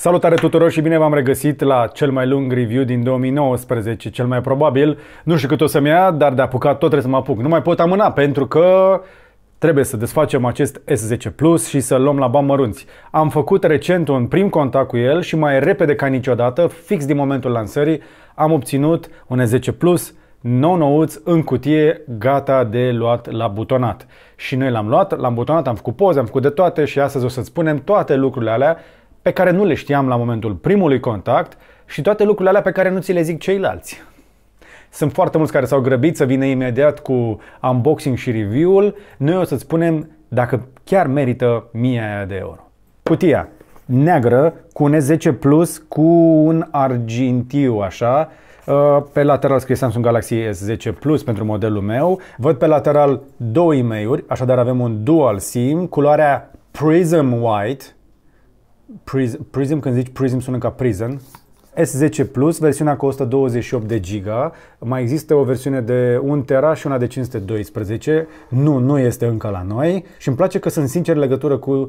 Salutare tuturor și bine v-am regăsit la cel mai lung review din 2019, cel mai probabil. Nu știu cât o să-mi ia, dar de apucat tot trebuie să mă apuc. Nu mai pot amâna pentru că trebuie să desfacem acest S10 Plus și să-l luăm la bani mărunți. Am făcut recent un prim contact cu el și mai repede ca niciodată, fix din momentul lansării, am obținut un S10 Plus nou-nouț în cutie, gata de luat la butonat. Și noi l-am luat, l-am butonat, am făcut poze, am făcut de toate și astăzi o să-ți spunem toate lucrurile alea pe care nu le știam la momentul primului contact și toate lucrurile alea pe care nu ți le zic ceilalți. Sunt foarte mulți care s-au grăbit să vină imediat cu unboxing și review-ul. Noi o să spunem dacă chiar merită 1000 aia de euro. Cutia neagră cu un 10 Plus cu un argintiu așa. Uh, pe lateral scrie Samsung Galaxy S10 Plus pentru modelul meu. Văd pe lateral două e-mail-uri, așadar avem un dual SIM, culoarea Prism White, Prism, Prism, când zici Prism sună ca Prison. S10 Plus, versiunea cu 128 de giga. Mai există o versiune de 1 tera și una de 512. Nu, nu este încă la noi și îmi place că sunt sincer în legătură cu uh,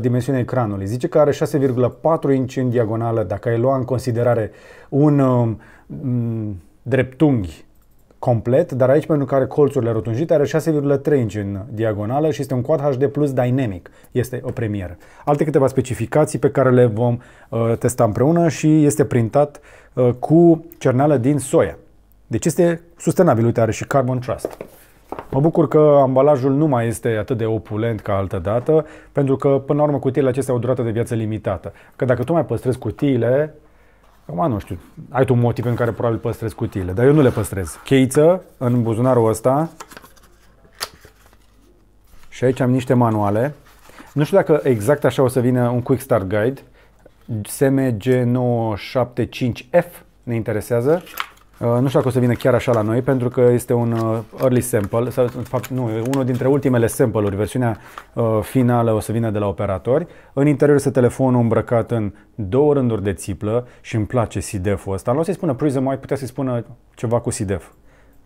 dimensiunea ecranului. Zice că are 6,4 inci în diagonală, dacă ai lua în considerare un um, dreptunghi complet, dar aici pentru că are colțurile rotunjite are 6,3 inch în diagonală și este un Quad HD Plus Dynamic. Este o premieră. Alte câteva specificații pe care le vom uh, testa împreună și este printat uh, cu cerneală din soia. Deci este sustenabil, uite, are și Carbon Trust. Mă bucur că ambalajul nu mai este atât de opulent ca altă dată, pentru că, până la urmă, cutiile acestea au durată de viață limitată. Că dacă tu mai păstrezi cutiile, Acum nu știu, ai tu un motiv în care probabil păstrezi cutiile, dar eu nu le păstrez. Cheiță în buzunarul ăsta. Și aici am niște manuale. Nu știu dacă exact așa o să vină un Quick Start Guide. SMG975F ne interesează. Uh, nu știu dacă o să vină chiar așa la noi, pentru că este un uh, early sample, sau în fapt nu, unul dintre ultimele sample-uri, versiunea uh, finală o să vină de la operatori. În interior este telefonul îmbrăcat în două rânduri de țiplă și îmi place SIDEF-ul ăsta. Nu o să-i spună Prism mai putea să-i spună ceva cu SIDEF.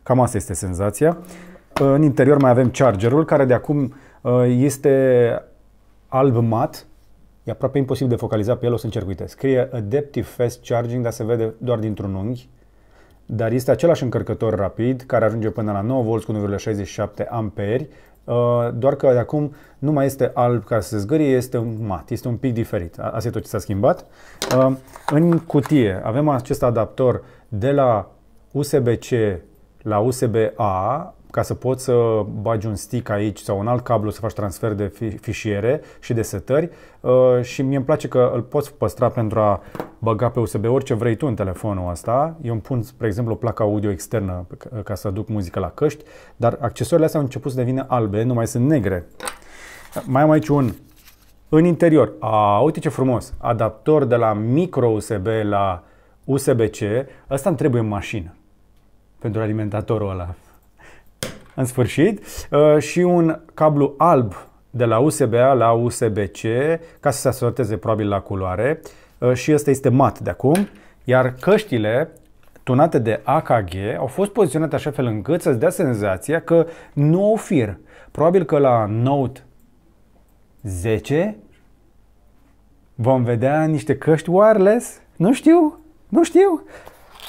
Cam asta este senzația. În interior mai avem chargerul, care de acum este alb mat, E aproape imposibil de focalizat pe el, o să încerc, uite, scrie Adaptive Fast Charging, dar se vede doar dintr-un unghi, dar este același încărcător rapid care ajunge până la 9V cu 1,67 amperi, uh, doar că de acum nu mai este alb ca să se zgârie, este un mat, este un pic diferit. Asta e tot ce s-a schimbat. Uh, în cutie avem acest adaptor de la USB-C la USB-A, ca să poți să bagi un stick aici sau un alt cablu să faci transfer de fișiere și de setări uh, și mie îmi place că îl poți păstra pentru a băga pe USB orice vrei tu în telefonul ăsta. Eu îmi pun, spre exemplu, o placă audio externă ca să aduc muzică la căști, dar accesoriile astea au început să devină albe, nu mai sunt negre. Mai am aici un în interior. A, uite ce frumos! Adaptor de la micro USB la USB-C. Asta îmi trebuie în mașină pentru alimentatorul ăla în sfârșit, uh, și un cablu alb de la USB-A la USB-C ca să se asorteze probabil la culoare uh, și ăsta este mat de acum, iar căștile tunate de AKG au fost poziționate așa fel încât să-ți dea senzația că nu au fir. Probabil că la Note 10 vom vedea niște căști wireless. Nu știu, nu știu.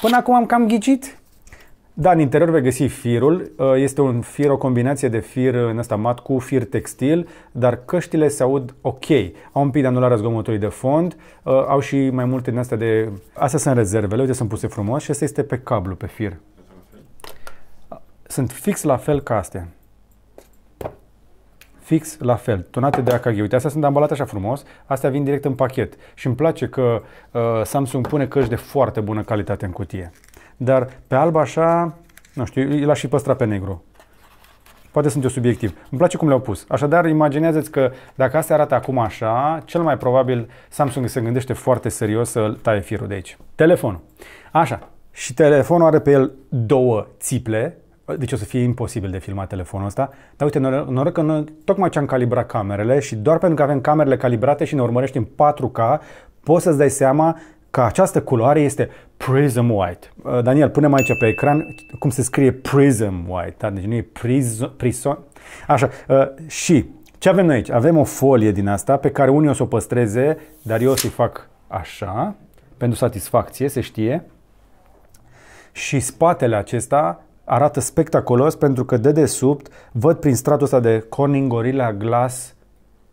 Până acum am cam ghicit, da, în interior vei găsi firul. Uh, este un fir, o combinație de fir în ăsta mat cu fir textil, dar căștile se aud ok. Au un pic de anulare zgomotului de fond, uh, au și mai multe din astea de... Astea sunt rezervele, uite, sunt puse frumos și asta este pe cablu, pe fir. Sunt fix la fel ca astea. Fix la fel, tonate de AKG. Uite, astea sunt ambalate așa frumos, astea vin direct în pachet. Și îmi place că uh, Samsung pune căști de foarte bună calitate în cutie. Dar pe alb așa, nu știu, l-aș și păstra pe negru. Poate sunt eu subiectiv. Îmi place cum le-au pus. Așadar, imaginează-ți că dacă astea arată acum așa, cel mai probabil Samsung se gândește foarte serios să taie firul de aici. Telefonul. Așa. Și telefonul are pe el două țiple, deci o să fie imposibil de filmat telefonul ăsta. Dar uite, noroc că noi tocmai ce am calibrat camerele și doar pentru că avem camerele calibrate și ne urmărești în 4K, poți să-ți dai seama că această culoare este prism white. Uh, Daniel, punem aici pe ecran cum se scrie prism white, da? deci nu e prism, prison. Așa, uh, și ce avem noi aici? Avem o folie din asta pe care unii o să o păstreze, dar eu o să-i fac așa, pentru satisfacție, se știe. Și spatele acesta arată spectaculos pentru că de desubt văd prin stratul ăsta de Corning Gorilla Glass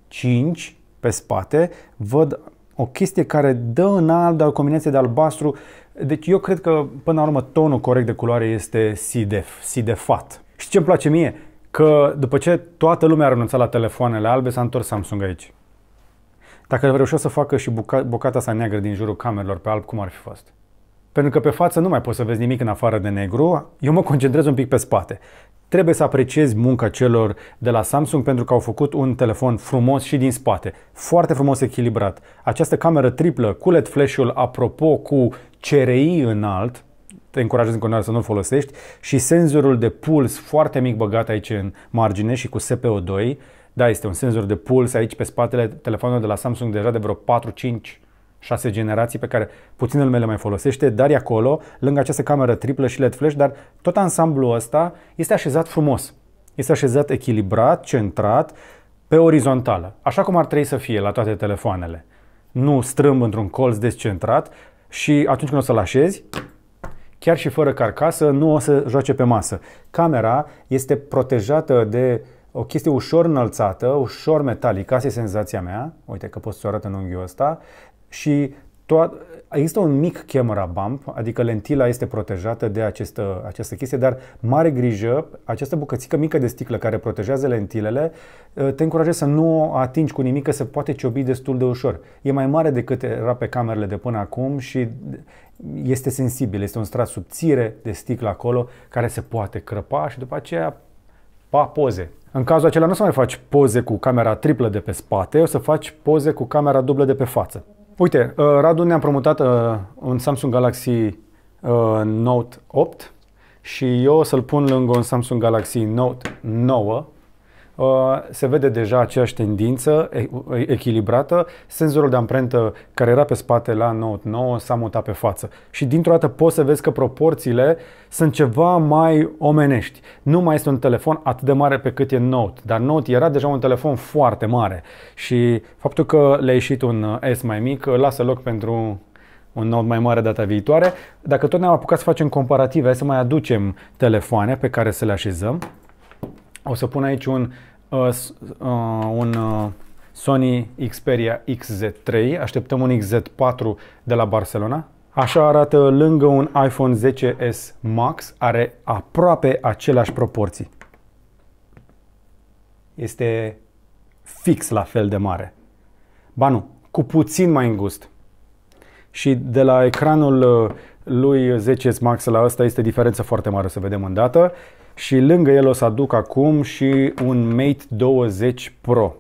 5 pe spate, văd o chestie care dă în alb, dar o combinație de albastru. Deci eu cred că, până la urmă, tonul corect de culoare este sidef, sidefat. Și ce îmi place mie? Că după ce toată lumea a renunțat la telefoanele albe, s-a întors Samsung aici. Dacă reușeau să facă și buca- bucata sa neagră din jurul camerelor pe alb, cum ar fi fost? Pentru că pe față nu mai poți să vezi nimic în afară de negru, eu mă concentrez un pic pe spate trebuie să apreciezi munca celor de la Samsung pentru că au făcut un telefon frumos și din spate, foarte frumos echilibrat. Această cameră triplă cu LED flash-ul, apropo, cu CRI înalt, te încurajez în continuare să nu-l folosești, și senzorul de puls foarte mic băgat aici în margine și cu SPO2, da, este un senzor de puls aici pe spatele telefonului de la Samsung deja de vreo 4-5 șase generații pe care puțin meu le mai folosește, dar e acolo, lângă această cameră triplă și LED flash, dar tot ansamblul ăsta este așezat frumos. Este așezat echilibrat, centrat, pe orizontală, așa cum ar trebui să fie la toate telefoanele. Nu strâmb într-un colț descentrat și atunci când o să-l așezi, chiar și fără carcasă, nu o să joace pe masă. Camera este protejată de o chestie ușor înălțată, ușor metalică, asta e senzația mea, uite că pot să o arăt în unghiul ăsta, și toată, există un mic camera bump, adică lentila este protejată de această, această chestie, dar mare grijă, această bucățică mică de sticlă care protejează lentilele, te încurajează să nu o atingi cu nimic, că se poate ciobi destul de ușor. E mai mare decât era pe camerele de până acum și este sensibil, este un strat subțire de sticlă acolo care se poate crăpa și după aceea, pa, poze. În cazul acela nu o să mai faci poze cu camera triplă de pe spate, o să faci poze cu camera dublă de pe față. Uite, uh, Radu ne-a promutat uh, un Samsung Galaxy uh, Note 8 și eu o să-l pun lângă un Samsung Galaxy Note 9 Uh, se vede deja aceeași tendință echilibrată. Senzorul de amprentă care era pe spate la Note 9 s-a mutat pe față. Și dintr-o dată poți să vezi că proporțiile sunt ceva mai omenești. Nu mai este un telefon atât de mare pe cât e Note, dar Note era deja un telefon foarte mare. Și faptul că le-a ieșit un S mai mic lasă loc pentru un Note mai mare data viitoare. Dacă tot ne-am apucat să facem comparative, hai să mai aducem telefoane pe care să le așezăm. O să pun aici un, uh, uh, un uh, Sony Xperia XZ3, așteptăm un XZ4 de la Barcelona. Așa arată lângă un iPhone 10s Max, are aproape aceleași proporții. Este fix la fel de mare. Ba nu, cu puțin mai îngust. Și de la ecranul uh, lui 10s Max la ăsta este diferență foarte mare, să vedem îndată și lângă el o să aduc acum și un Mate 20 Pro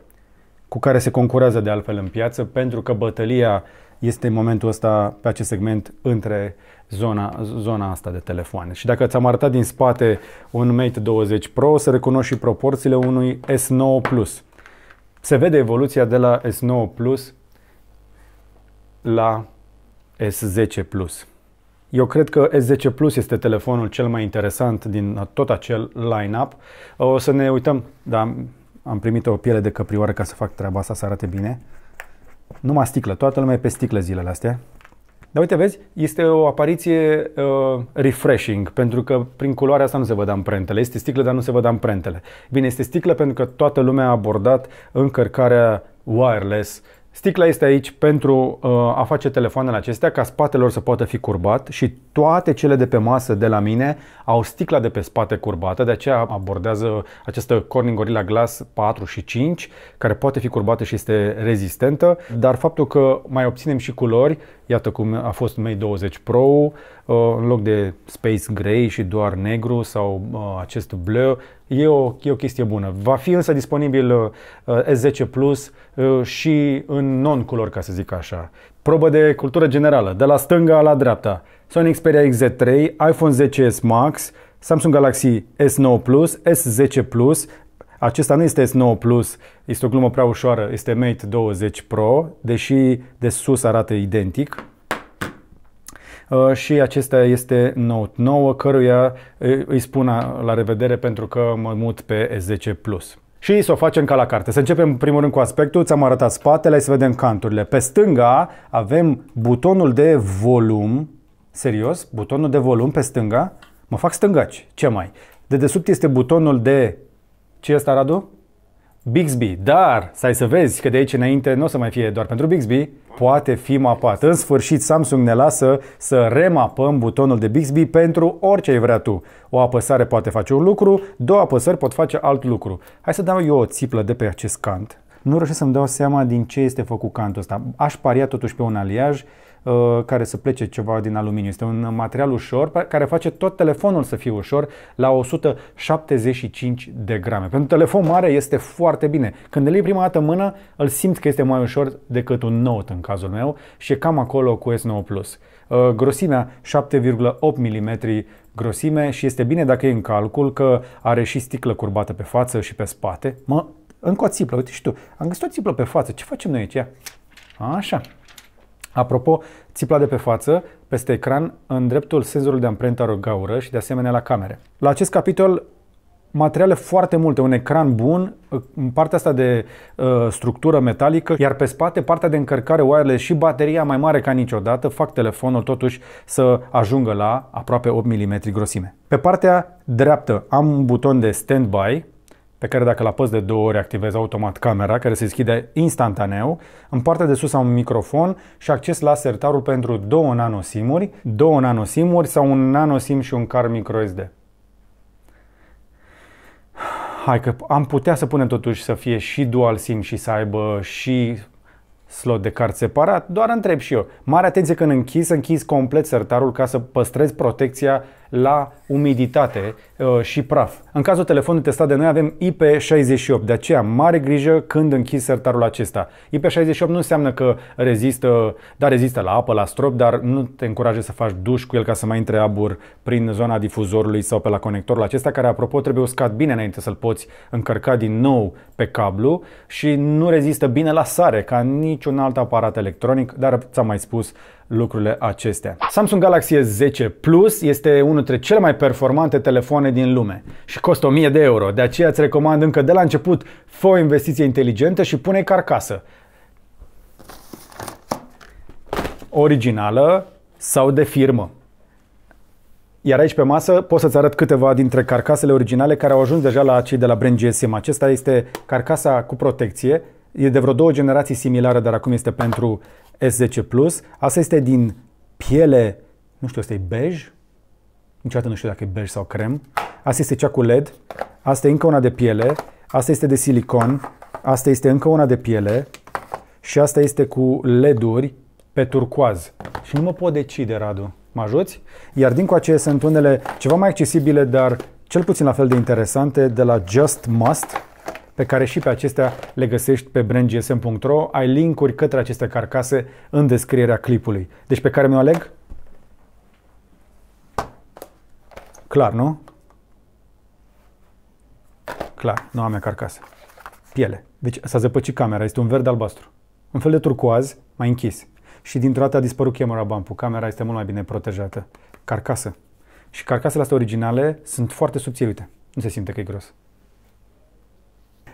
cu care se concurează de altfel în piață pentru că bătălia este în momentul ăsta pe acest segment între zona, zona asta de telefoane. Și dacă ți-am arătat din spate un Mate 20 Pro, o să recunoști și proporțiile unui S9 Plus. Se vede evoluția de la S9 Plus la S10 Plus. Eu cred că S10 Plus este telefonul cel mai interesant din tot acel line-up. O să ne uităm, da, am primit o piele de căprioară ca să fac treaba asta, să arate bine. Numai sticlă, toată lumea e pe sticlă zilele astea. Dar uite, vezi, este o apariție uh, refreshing, pentru că prin culoarea asta nu se văd amprentele. Este sticlă, dar nu se văd amprentele. Bine, este sticlă pentru că toată lumea a abordat încărcarea wireless Sticla este aici pentru uh, a face telefoanele acestea ca spatele lor să poată fi curbat și toate cele de pe masă de la mine au sticla de pe spate curbată, de aceea abordează această Corning Gorilla Glass 4 și 5, care poate fi curbată și este rezistentă, dar faptul că mai obținem și culori, iată cum a fost Mate 20 Pro, Uh, în loc de space grey și doar negru sau uh, acest bleu, e o, e o chestie bună. Va fi însă disponibil uh, S10 Plus și în non-culor, ca să zic așa. Probă de cultură generală, de la stânga la dreapta. Sony Xperia XZ3, iPhone 10s Max, Samsung Galaxy S9 Plus, S10 Plus, acesta nu este S9 Plus, este o glumă prea ușoară, este Mate 20 Pro, deși de sus arată identic. Uh, și acesta este Note 9, căruia uh, îi spun la revedere pentru că mă mut pe S10 Plus. Și să o facem ca la carte. Să începem în primul rând cu aspectul, ți-am arătat spatele, să vedem canturile. Pe stânga avem butonul de volum, serios, butonul de volum pe stânga, mă fac stângaci, ce mai? de desubt este butonul de, ce este Radu? Bixby, dar să să vezi că de aici înainte nu o să mai fie doar pentru Bixby, poate fi mapat. În sfârșit, Samsung ne lasă să remapăm butonul de Bixby pentru orice ai vrea tu. O apăsare poate face un lucru, două apăsări pot face alt lucru. Hai să dau eu o țiplă de pe acest cant. Nu reușesc să-mi dau seama din ce este făcut cantul ăsta. Aș paria totuși pe un aliaj Uh, care să plece ceva din aluminiu. Este un material ușor care face tot telefonul să fie ușor la 175 de grame. Pentru telefon mare este foarte bine. Când îl iei prima dată în mână, îl simți că este mai ușor decât un Note în cazul meu și e cam acolo cu S9 Plus. Uh, grosimea 7,8 mm grosime și este bine dacă e în calcul că are și sticlă curbată pe față și pe spate. Mă, încă o țiplă, uite și tu, am găsit o țiplă pe față, ce facem noi aici? Așa, Apropo, țipla de pe față, peste ecran, în dreptul senzorului de amprentă o gaură și de asemenea la camere. La acest capitol materiale foarte multe, un ecran bun, în partea asta de uh, structură metalică, iar pe spate partea de încărcare wireless și bateria mai mare ca niciodată fac telefonul totuși să ajungă la aproape 8 mm grosime. Pe partea dreaptă am un buton de standby pe care dacă la apăs de două ori activez automat camera, care se deschide instantaneu. În partea de sus am un microfon și acces la sertarul pentru două nanosimuri, două nanosimuri sau un nanosim și un car microSD. Hai că am putea să punem totuși să fie și dual sim și să aibă și slot de card separat, doar întreb și eu. Mare atenție când închizi, închizi complet sertarul ca să păstrezi protecția la umiditate uh, și praf. În cazul telefonului testat de noi avem IP68, de aceea mare grijă când închizi sertarul acesta. IP68 nu înseamnă că rezistă, dar rezistă la apă, la strop, dar nu te încurajez să faci duș cu el ca să mai intre abur prin zona difuzorului sau pe la conectorul acesta, care apropo trebuie uscat bine înainte să-l poți încărca din nou pe cablu și nu rezistă bine la sare ca niciun alt aparat electronic, dar ți-am mai spus lucrurile acestea. Samsung Galaxy S10 Plus este unul dintre cele mai performante telefoane din lume și costă 1000 de euro, de aceea îți recomand încă de la început fă o investiție inteligentă și pune carcasă originală sau de firmă. Iar aici pe masă pot să-ți arăt câteva dintre carcasele originale care au ajuns deja la cei de la brand GSM. Acesta este carcasa cu protecție, e de vreo două generații similară, dar acum este pentru S10 Plus. Asta este din piele, nu știu, asta e bej. Niciodată nu știu dacă e bej sau crem. Asta este cea cu LED. Asta e încă una de piele. Asta este de silicon. Asta este încă una de piele. Și asta este cu LED-uri pe turcoaz. Și nu mă pot decide, Radu. Mă ajuți? Iar din coace sunt unele ceva mai accesibile, dar cel puțin la fel de interesante, de la Just Must pe care și pe acestea le găsești pe brandgsm.ro. Ai linkuri către aceste carcase în descrierea clipului. Deci pe care mi-o aleg? Clar, nu? Clar, nu am carcasă. Piele. Deci s-a zăpăcit camera, este un verde albastru. Un fel de turcoaz, mai închis. Și dintr-o dată a dispărut chemorabampu. Camera este mult mai bine protejată. Carcasă. Și carcasele astea originale sunt foarte subțirite. Nu se simte că e gros.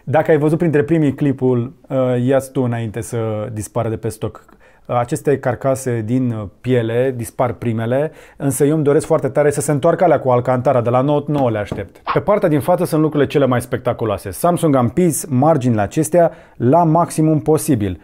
Dacă ai văzut printre primii clipul, uh, ia tu înainte să dispară de pe stoc. Uh, aceste carcase din uh, piele dispar primele, însă eu îmi doresc foarte tare să se întoarcă alea cu Alcantara, de la Note 9 le aștept. Pe partea din față sunt lucrurile cele mai spectaculoase. Samsung a împins marginile acestea la maximum posibil.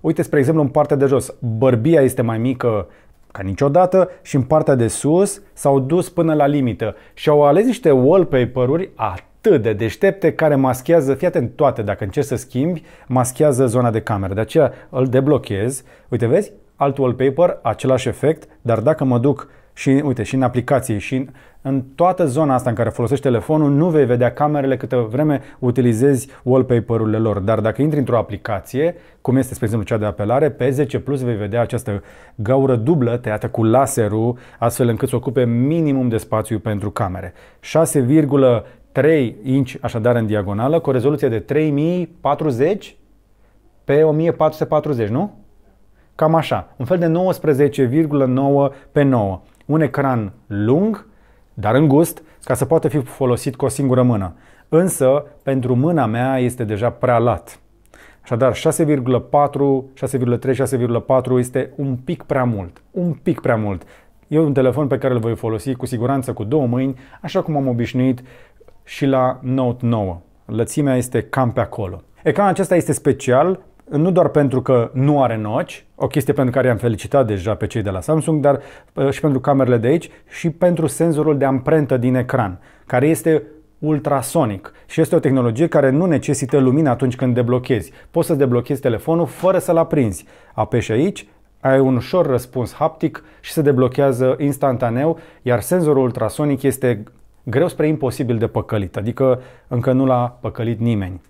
Uite, spre exemplu, în partea de jos, bărbia este mai mică ca niciodată și în partea de sus s-au dus până la limită și au ales niște wallpaper-uri atât atât de deștepte care maschează, fii atent, toate, dacă încerci să schimbi, maschează zona de cameră. De aceea îl deblochez. Uite, vezi? Alt wallpaper, același efect, dar dacă mă duc și, uite, și în aplicații și în, în toată zona asta în care folosești telefonul, nu vei vedea camerele câtă vreme utilizezi wallpaper-urile lor. Dar dacă intri într-o aplicație, cum este, spre exemplu, cea de apelare, pe 10 Plus vei vedea această gaură dublă tăiată cu laserul, astfel încât să ocupe minimum de spațiu pentru camere. 3 inci așadar în diagonală cu o rezoluție de 3040 pe 1440, nu? Cam așa, un fel de 19,9 pe 9. Un ecran lung, dar îngust, ca să poată fi folosit cu o singură mână. Însă, pentru mâna mea este deja prea lat. Așadar, 6,4, 6,3, 6,4 este un pic prea mult. Un pic prea mult. E un telefon pe care îl voi folosi cu siguranță cu două mâini, așa cum am obișnuit și la Note 9. Lățimea este cam pe acolo. Ecranul acesta este special nu doar pentru că nu are noci, o chestie pentru care i-am felicitat deja pe cei de la Samsung, dar uh, și pentru camerele de aici și pentru senzorul de amprentă din ecran, care este ultrasonic și este o tehnologie care nu necesită lumină atunci când deblochezi. Poți să deblochezi telefonul fără să-l aprinzi. Apeși aici, ai un ușor răspuns haptic și se deblochează instantaneu, iar senzorul ultrasonic este greu spre imposibil de păcălit, adică încă nu l-a păcălit nimeni.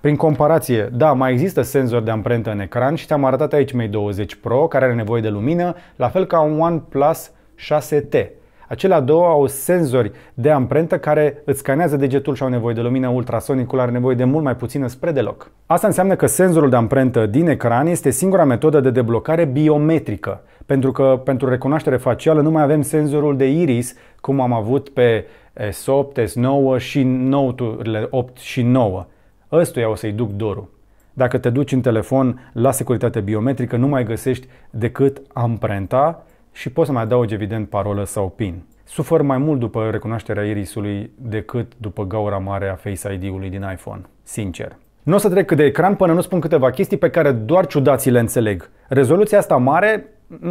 Prin comparație, da, mai există senzor de amprentă în ecran și te-am arătat aici Mate 20 Pro, care are nevoie de lumină, la fel ca un OnePlus 6T. Acelea două au senzori de amprentă care îți scanează degetul și au nevoie de lumină ultrasonicul, are nevoie de mult mai puțină spre deloc. Asta înseamnă că senzorul de amprentă din ecran este singura metodă de deblocare biometrică, pentru că pentru recunoaștere facială nu mai avem senzorul de iris, cum am avut pe S8, S9 și noturile 8 și 9. Ăstuia o să-i duc dorul. Dacă te duci în telefon la securitate biometrică, nu mai găsești decât amprenta și poți să mai adaugi evident parolă sau PIN. Sufăr mai mult după recunoașterea irisului decât după gaura mare a Face ID-ului din iPhone, sincer. Nu o să trec de ecran până nu spun câteva chestii pe care doar ciudații le înțeleg. Rezoluția asta mare Mm,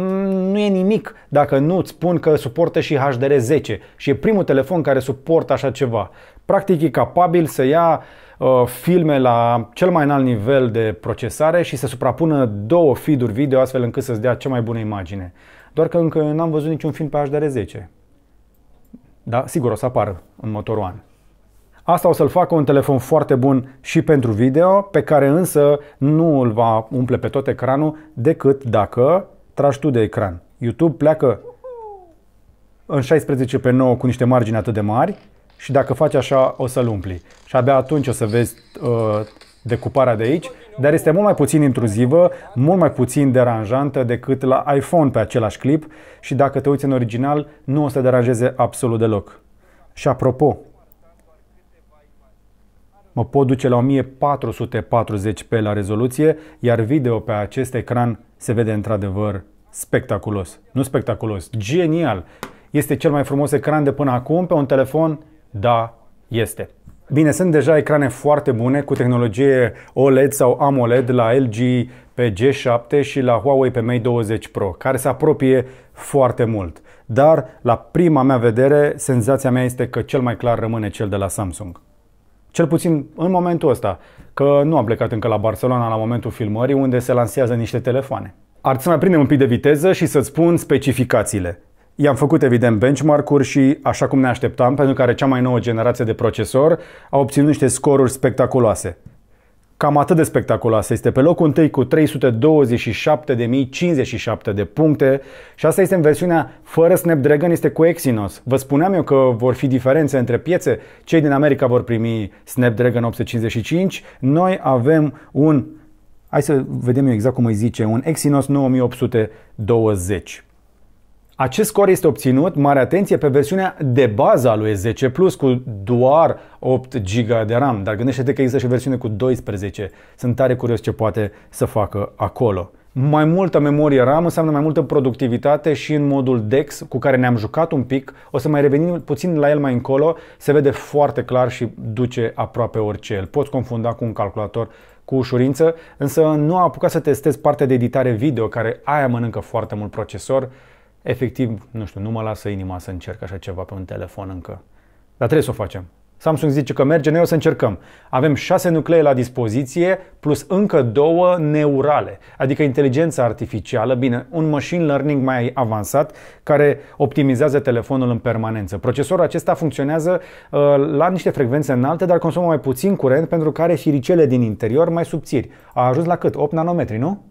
nu e nimic dacă nu îți spun că suportă și HDR10 și e primul telefon care suportă așa ceva. Practic e capabil să ia uh, filme la cel mai înalt nivel de procesare și să suprapună două feed-uri video astfel încât să-ți dea cea mai bună imagine. Doar că încă n-am văzut niciun film pe HDR10. Da, sigur o să apară în motorul an. Asta o să-l facă un telefon foarte bun și pentru video, pe care însă nu îl va umple pe tot ecranul decât dacă tragi tu de ecran. YouTube pleacă în 16 pe 9 cu niște margini atât de mari și dacă faci așa o să-l umpli. Și abia atunci o să vezi uh, decuparea de aici, dar este mult mai puțin intruzivă, mult mai puțin deranjantă decât la iPhone pe același clip și dacă te uiți în original nu o să te deranjeze absolut deloc. Și apropo, mă pot duce la 1440p la rezoluție, iar video pe acest ecran se vede într-adevăr spectaculos. Nu spectaculos, genial. Este cel mai frumos ecran de până acum pe un telefon? Da, este. Bine, sunt deja ecrane foarte bune cu tehnologie OLED sau AMOLED la LG pe G7 și la Huawei pe Mate 20 Pro, care se apropie foarte mult. Dar, la prima mea vedere, senzația mea este că cel mai clar rămâne cel de la Samsung. Cel puțin în momentul ăsta, că nu am plecat încă la Barcelona la momentul filmării, unde se lansează niște telefoane. Ar să mai prindem un pic de viteză și să-ți spun specificațiile. I-am făcut evident benchmark-uri și așa cum ne așteptam, pentru are cea mai nouă generație de procesor a obținut niște scoruri spectaculoase. Cam atât de spectaculoasă este pe locul 1 cu 327.057 de puncte și asta este în versiunea fără Snapdragon, este cu Exynos. Vă spuneam eu că vor fi diferențe între piețe, cei din America vor primi Snapdragon 855, noi avem un, hai să vedem eu exact cum îi zice, un Exynos 9820. Acest scor este obținut, mare atenție, pe versiunea de bază a lui S10 Plus cu doar 8 GB de RAM, dar gândește-te că există și versiune cu 12. Sunt tare curios ce poate să facă acolo. Mai multă memorie RAM înseamnă mai multă productivitate și în modul DEX cu care ne-am jucat un pic, o să mai revenim puțin la el mai încolo, se vede foarte clar și duce aproape orice. Îl poți confunda cu un calculator cu ușurință, însă nu am apucat să testez partea de editare video, care aia mănâncă foarte mult procesor, efectiv, nu știu, nu mă lasă inima să încerc așa ceva pe un telefon încă. Dar trebuie să o facem. Samsung zice că merge, noi o să încercăm. Avem șase nuclee la dispoziție plus încă două neurale, adică inteligența artificială, bine, un machine learning mai avansat care optimizează telefonul în permanență. Procesorul acesta funcționează uh, la niște frecvențe înalte, dar consumă mai puțin curent pentru că are firicele din interior mai subțiri. A ajuns la cât? 8 nanometri, nu?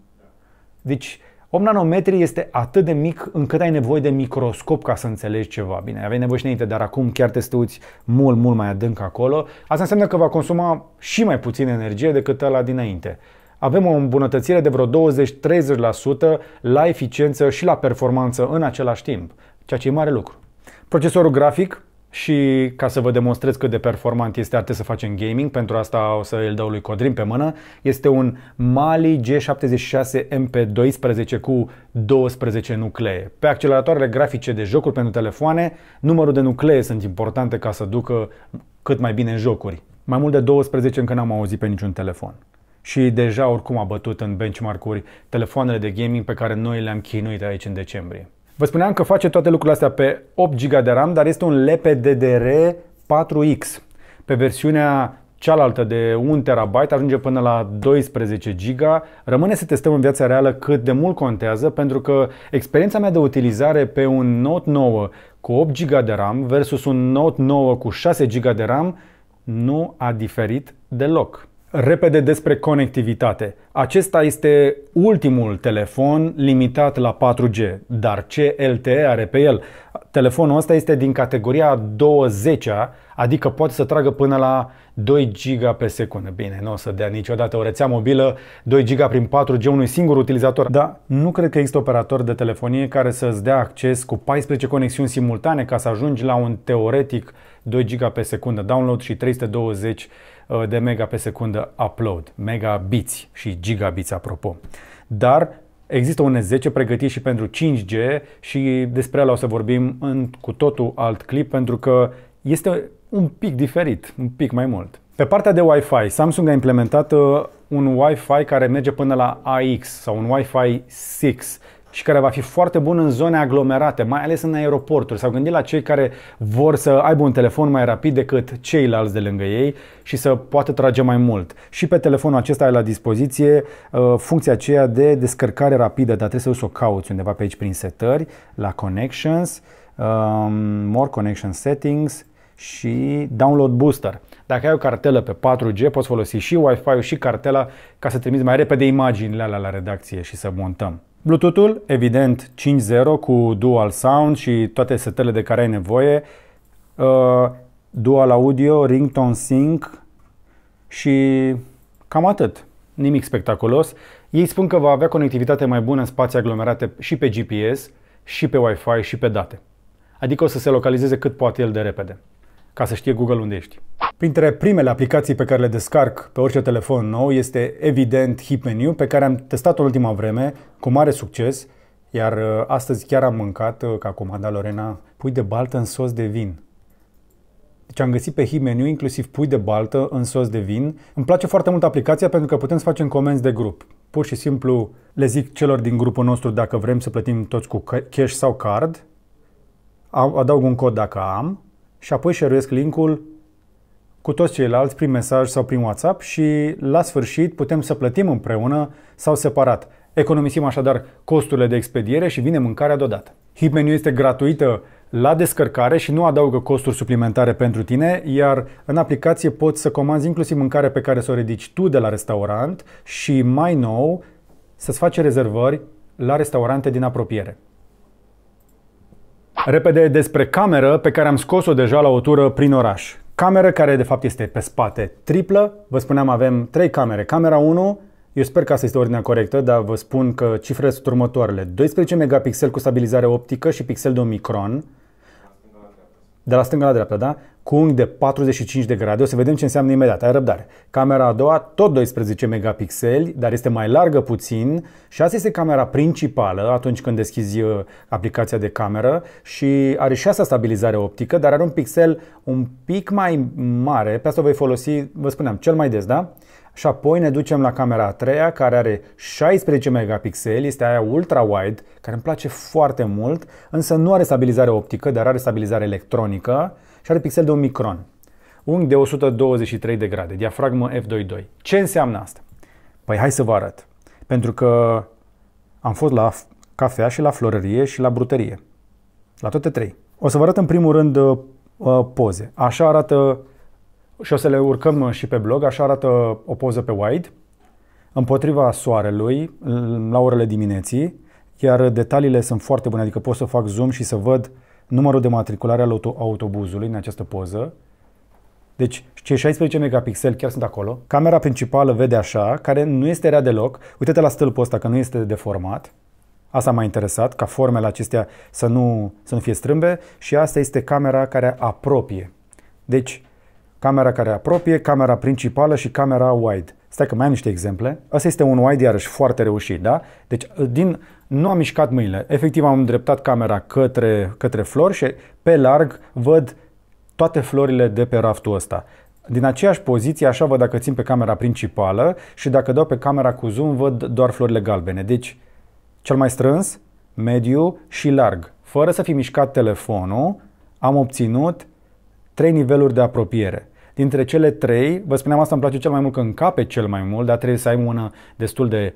Deci 8 nanometri este atât de mic încât ai nevoie de microscop ca să înțelegi ceva. Bine, aveai nevoie și înainte, dar acum chiar te uiți mult, mult mai adânc acolo. Asta înseamnă că va consuma și mai puțin energie decât ăla dinainte. Avem o îmbunătățire de vreo 20-30% la eficiență și la performanță în același timp, ceea ce e mare lucru. Procesorul grafic și ca să vă demonstrez cât de performant este Arte să facem gaming, pentru asta o să îl dau lui Codrin pe mână, este un Mali G76 MP12 cu 12 nuclee. Pe acceleratoarele grafice de jocuri pentru telefoane, numărul de nuclee sunt importante ca să ducă cât mai bine în jocuri. Mai mult de 12 încă n-am auzit pe niciun telefon. Și deja oricum a bătut în benchmark-uri telefoanele de gaming pe care noi le-am chinuit aici în decembrie. Vă spuneam că face toate lucrurile astea pe 8 GB de RAM, dar este un lpddr 4X. Pe versiunea cealaltă de 1 TB ajunge până la 12 GB. Rămâne să testăm în viața reală cât de mult contează, pentru că experiența mea de utilizare pe un Note 9 cu 8 GB de RAM versus un Note 9 cu 6 GB de RAM nu a diferit deloc. Repede despre conectivitate. Acesta este ultimul telefon limitat la 4G, dar ce LTE are pe el? Telefonul ăsta este din categoria 20 adică poate să tragă până la 2 giga pe secundă. Bine, nu o să dea niciodată o rețea mobilă 2 giga prin 4G unui singur utilizator, dar nu cred că există operator de telefonie care să-ți dea acces cu 14 conexiuni simultane ca să ajungi la un teoretic 2 giga pe secundă download și 320 Uh, de mega pe secundă upload, megabits și gigabits apropo. Dar Există un S10 pregătit și pentru 5G și despre ala o să vorbim în cu totul alt clip pentru că este un pic diferit, un pic mai mult. Pe partea de Wi-Fi, Samsung a implementat uh, un Wi-Fi care merge până la AX sau un Wi-Fi 6 și care va fi foarte bun în zone aglomerate, mai ales în aeroporturi. S-au gândit la cei care vor să aibă un telefon mai rapid decât ceilalți de lângă ei și să poată trage mai mult. Și pe telefonul acesta ai la dispoziție uh, funcția aceea de descărcare rapidă, dar trebuie să o cauți undeva pe aici prin setări, la connections, um, more connection settings și download booster. Dacă ai o cartelă pe 4G, poți folosi și Wi-Fi-ul și cartela ca să trimiți mai repede imaginile alea la redacție și să montăm. Bluetooth-ul, evident, 5.0 cu dual sound și toate setele de care ai nevoie, uh, dual audio, ringtone sync și cam atât. Nimic spectaculos. Ei spun că va avea conectivitate mai bună în spații aglomerate și pe GPS, și pe Wi-Fi, și pe date. Adică o să se localizeze cât poate el de repede ca să știe Google unde ești. Printre primele aplicații pe care le descarc pe orice telefon nou este evident Hip Menu, pe care am testat-o în ultima vreme cu mare succes, iar uh, astăzi chiar am mâncat, uh, ca comanda Lorena, pui de baltă în sos de vin. Deci am găsit pe Hip Menu inclusiv pui de baltă în sos de vin. Îmi place foarte mult aplicația pentru că putem să facem comenzi de grup. Pur și simplu le zic celor din grupul nostru dacă vrem să plătim toți cu cash sau card. Adaug un cod dacă am și apoi șeruiesc linkul cu toți ceilalți prin mesaj sau prin WhatsApp și la sfârșit putem să plătim împreună sau separat. Economisim așadar costurile de expediere și vine mâncarea deodată. HipMenu este gratuită la descărcare și nu adaugă costuri suplimentare pentru tine, iar în aplicație poți să comanzi inclusiv mâncare pe care să o ridici tu de la restaurant și mai nou să-ți faci rezervări la restaurante din apropiere. Repede despre cameră pe care am scos-o deja la o tură prin oraș. Cameră care de fapt este pe spate triplă. Vă spuneam avem trei camere. Camera 1, eu sper că asta este ordinea corectă, dar vă spun că cifrele sunt următoarele. 12 megapixel cu stabilizare optică și pixel de un micron, de la stânga la dreapta, da? Cu unghi de 45 de grade, o să vedem ce înseamnă imediat, ai răbdare. Camera a doua, tot 12 megapixeli, dar este mai largă puțin și asta este camera principală atunci când deschizi uh, aplicația de cameră și are și asta stabilizare optică, dar are un pixel un pic mai mare, pe asta o voi folosi, vă spuneam, cel mai des, da? și apoi ne ducem la camera a treia care are 16 megapixeli, este aia ultra-wide, care îmi place foarte mult, însă nu are stabilizare optică, dar are stabilizare electronică și are pixel de un micron. Unghi de 123 de grade, diafragmă f2.2. Ce înseamnă asta? Păi hai să vă arăt. Pentru că am fost la cafea și la florărie și la brutărie. La toate trei. O să vă arăt în primul rând uh, uh, poze. Așa arată și o să le urcăm uh, și pe blog, așa arată o poză pe wide, împotriva soarelui, la orele dimineții, iar detaliile sunt foarte bune, adică pot să fac zoom și să văd numărul de matriculare al autobuzului în această poză. Deci cei 16 megapixeli chiar sunt acolo. Camera principală vede așa, care nu este rea deloc. Uite-te la stâlpul ăsta că nu este deformat. Asta m-a interesat, ca formele acestea să nu, să nu fie strâmbe și asta este camera care apropie. Deci camera care apropie, camera principală și camera wide. Stai că mai am niște exemple. Asta este un wide iarăși foarte reușit, da? Deci din, nu am mișcat mâinile. Efectiv am îndreptat camera către, către flori și pe larg văd toate florile de pe raftul ăsta. Din aceeași poziție, așa văd dacă țin pe camera principală și dacă dau pe camera cu zoom, văd doar florile galbene. Deci, cel mai strâns, mediu și larg. Fără să fi mișcat telefonul, am obținut trei niveluri de apropiere. Dintre cele trei, vă spuneam asta îmi place cel mai mult că încape cel mai mult, dar trebuie să ai una destul de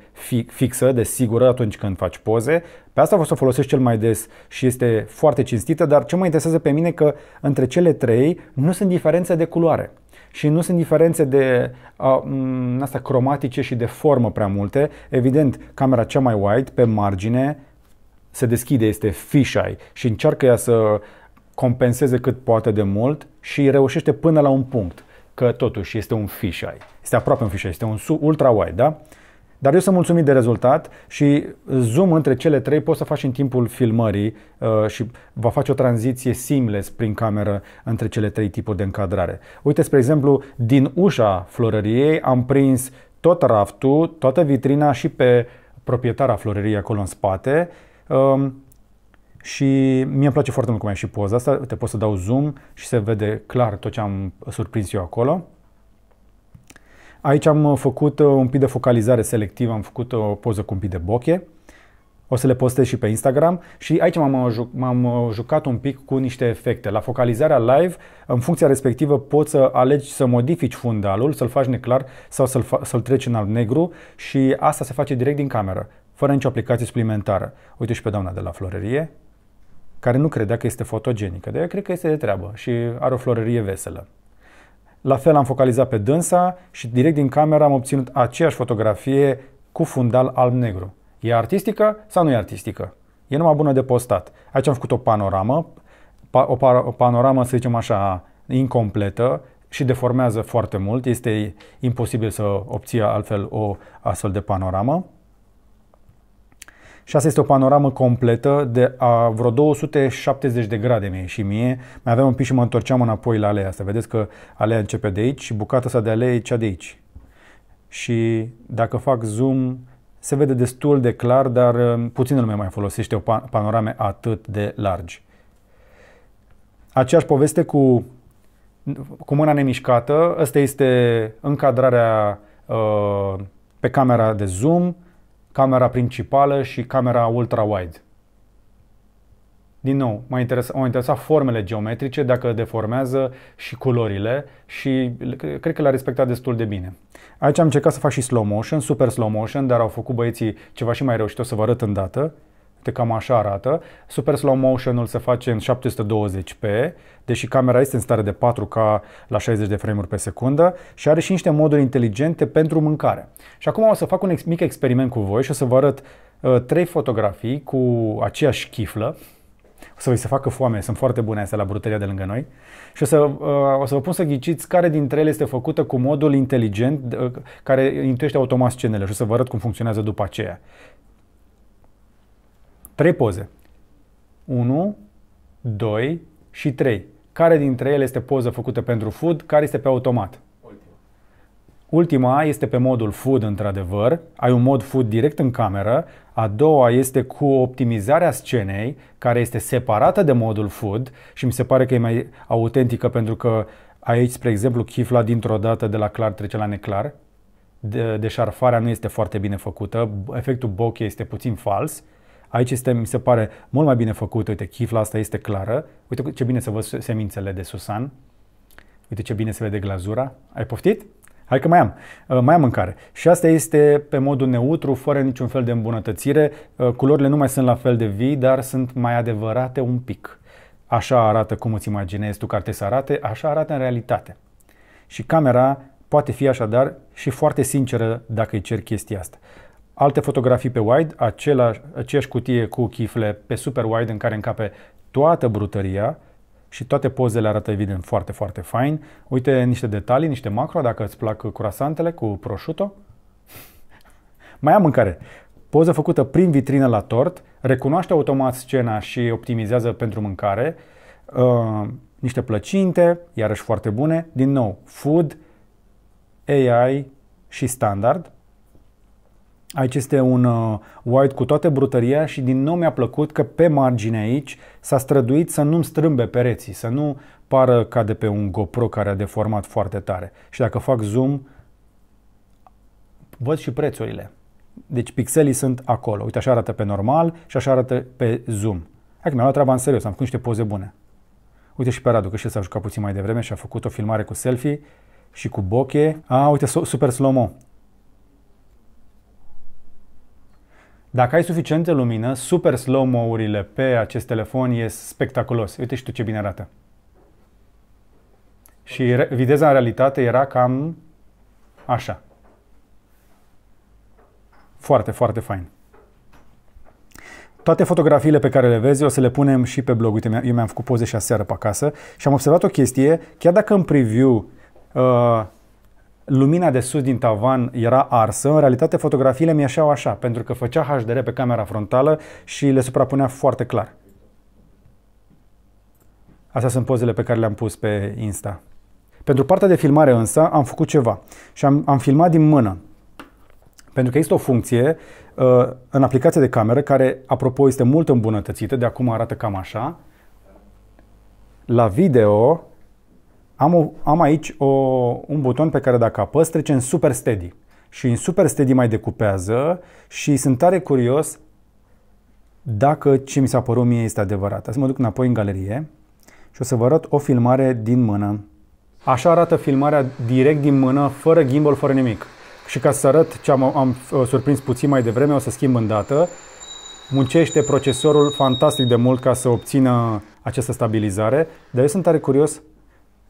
fixă, de sigură atunci când faci poze. Pe asta vă să o folosesc cel mai des și este foarte cinstită, dar ce mă interesează pe mine că între cele trei nu sunt diferențe de culoare și nu sunt diferențe de a, m- mm, asta cromatice și de formă prea multe. Evident, camera cea mai wide pe margine se deschide, este fisheye și încearcă ea să compenseze cât poate de mult și reușește până la un punct, că totuși este un fisheye, este aproape un fisheye, este un ultra-wide, da? Dar eu sunt mulțumit de rezultat și zoom între cele trei poți să faci în timpul filmării uh, și va face o tranziție seamless prin cameră între cele trei tipuri de încadrare. Uite, spre exemplu, din ușa florăriei am prins tot raftul, toată vitrina și pe proprietara florăriei acolo în spate. Um, și mie îmi place foarte mult cum ai și poza asta, te pot să dau zoom și se vede clar tot ce am surprins eu acolo. Aici am uh, făcut uh, un pic de focalizare selectivă, am făcut uh, o poză cu un pic de boche. O să le postez și pe Instagram și aici m-am, jucat un pic cu niște efecte. La focalizarea live, în funcția respectivă poți să alegi să modifici fundalul, să-l faci neclar sau să-l, să treci în alb-negru și asta se face direct din cameră, fără nicio aplicație suplimentară. Uite și pe doamna de la florerie, care nu credea că este fotogenică, dar eu cred că este de treabă și are o florărie veselă. La fel am focalizat pe dânsa și direct din camera am obținut aceeași fotografie cu fundal alb-negru. E artistică sau nu e artistică? E numai bună de postat. Aici am făcut o panoramă, o, o panoramă, să zicem așa, incompletă și deformează foarte mult. Este imposibil să obții altfel o astfel de panoramă. Și asta este o panoramă completă de a vreo 270 de grade mie și mie. Mai aveam un pic și mă întorceam înapoi la alea asta. Vedeți că alea începe de aici și bucata asta de alea e cea de aici. Și dacă fac zoom, se vede destul de clar, dar uh, puțin lume mai folosește o panorame atât de largi. Aceeași poveste cu, cu mâna nemișcată, asta este încadrarea uh, pe camera de zoom, camera principală și camera ultra-wide. Din nou, m-au interesat, m-a interesat formele geometrice, dacă deformează și culorile și cred că l-a respectat destul de bine. Aici am încercat să fac și slow motion, super slow motion, dar au făcut băieții ceva și mai reușit o să vă arăt îndată. Uite, cam așa arată. Super slow motion-ul se face în 720p deși camera este în stare de 4K la 60 de frame-uri pe secundă și are și niște moduri inteligente pentru mâncare. Și acum o să fac un mic experiment cu voi și o să vă arăt uh, trei fotografii cu aceeași chiflă, o să vi se facă foame, sunt foarte bune astea la brutăria de lângă noi. Și o să, uh, o să vă pun să ghiciți care dintre ele este făcută cu modul inteligent uh, care intuiește automat scenele și o să vă arăt cum funcționează după aceea. Trei poze. 1, 2 și 3 care dintre ele este poză făcută pentru food, care este pe automat. Ultima, Ultima este pe modul food, într-adevăr. Ai un mod food direct în cameră. A doua este cu optimizarea scenei, care este separată de modul food și mi se pare că e mai autentică pentru că aici, spre exemplu, chifla dintr-o dată de la clar trece la neclar. De, deșarfarea nu este foarte bine făcută, efectul bokeh este puțin fals, Aici este, mi se pare, mult mai bine făcut. Uite, chifla asta este clară. Uite ce bine se văd semințele de susan. Uite ce bine se vede glazura. Ai poftit? Hai că mai am, uh, mai am mâncare. Și asta este pe modul neutru, fără niciun fel de îmbunătățire. Uh, culorile nu mai sunt la fel de vii, dar sunt mai adevărate un pic. Așa arată cum îți imaginezi tu că ar să arate, așa arată în realitate. Și camera poate fi așadar și foarte sinceră dacă îi cer chestia asta alte fotografii pe wide, același, aceeași cutie cu chifle pe super wide în care încape toată brutăria și toate pozele arată evident foarte, foarte fine. Uite niște detalii, niște macro, dacă îți plac croasantele cu prosciutto. Mai am mâncare. Poză făcută prin vitrină la tort, recunoaște automat scena și optimizează pentru mâncare. Uh, niște plăcinte, iarăși foarte bune. Din nou, food, AI și standard. Aici este un uh, white cu toată brutăria și din nou mi-a plăcut că pe margine aici s-a străduit să nu-mi strâmbe pereții, să nu pară ca de pe un GoPro care a deformat foarte tare. Și dacă fac zoom, văd și prețurile. Deci pixelii sunt acolo. Uite, așa arată pe normal și așa arată pe zoom. Hai că mi am luat treaba în serios, am făcut niște poze bune. Uite și pe Radu, că și s-a jucat puțin mai devreme și a făcut o filmare cu selfie și cu bokeh. A, uite, super slow-mo. Dacă ai suficientă lumină, super slow mo pe acest telefon e spectaculos. Uite și tu ce bine arată. Și viteza în realitate era cam așa. Foarte, foarte fain. Toate fotografiile pe care le vezi o să le punem și pe blog. Uite, eu mi-am făcut poze și aseară pe acasă și am observat o chestie, chiar dacă în preview uh, lumina de sus din tavan era arsă, în realitate fotografiile mi-așeau așa, pentru că făcea HDR pe camera frontală și le suprapunea foarte clar. Astea sunt pozele pe care le-am pus pe Insta. Pentru partea de filmare însă am făcut ceva și am, am filmat din mână. Pentru că există o funcție uh, în aplicația de cameră care, apropo, este mult îmbunătățită, de acum arată cam așa. La video am, o, am aici o, un buton pe care dacă apăs trece în super steady și în super steady mai decupează și sunt tare curios dacă ce mi s-a părut mie este adevărat. Să mă duc înapoi în galerie și o să vă arăt o filmare din mână. Așa arată filmarea direct din mână, fără gimbal, fără nimic. Și ca să arăt ce am, am uh, surprins puțin mai devreme, o să schimb în dată. Muncește procesorul fantastic de mult ca să obțină această stabilizare, dar eu sunt tare curios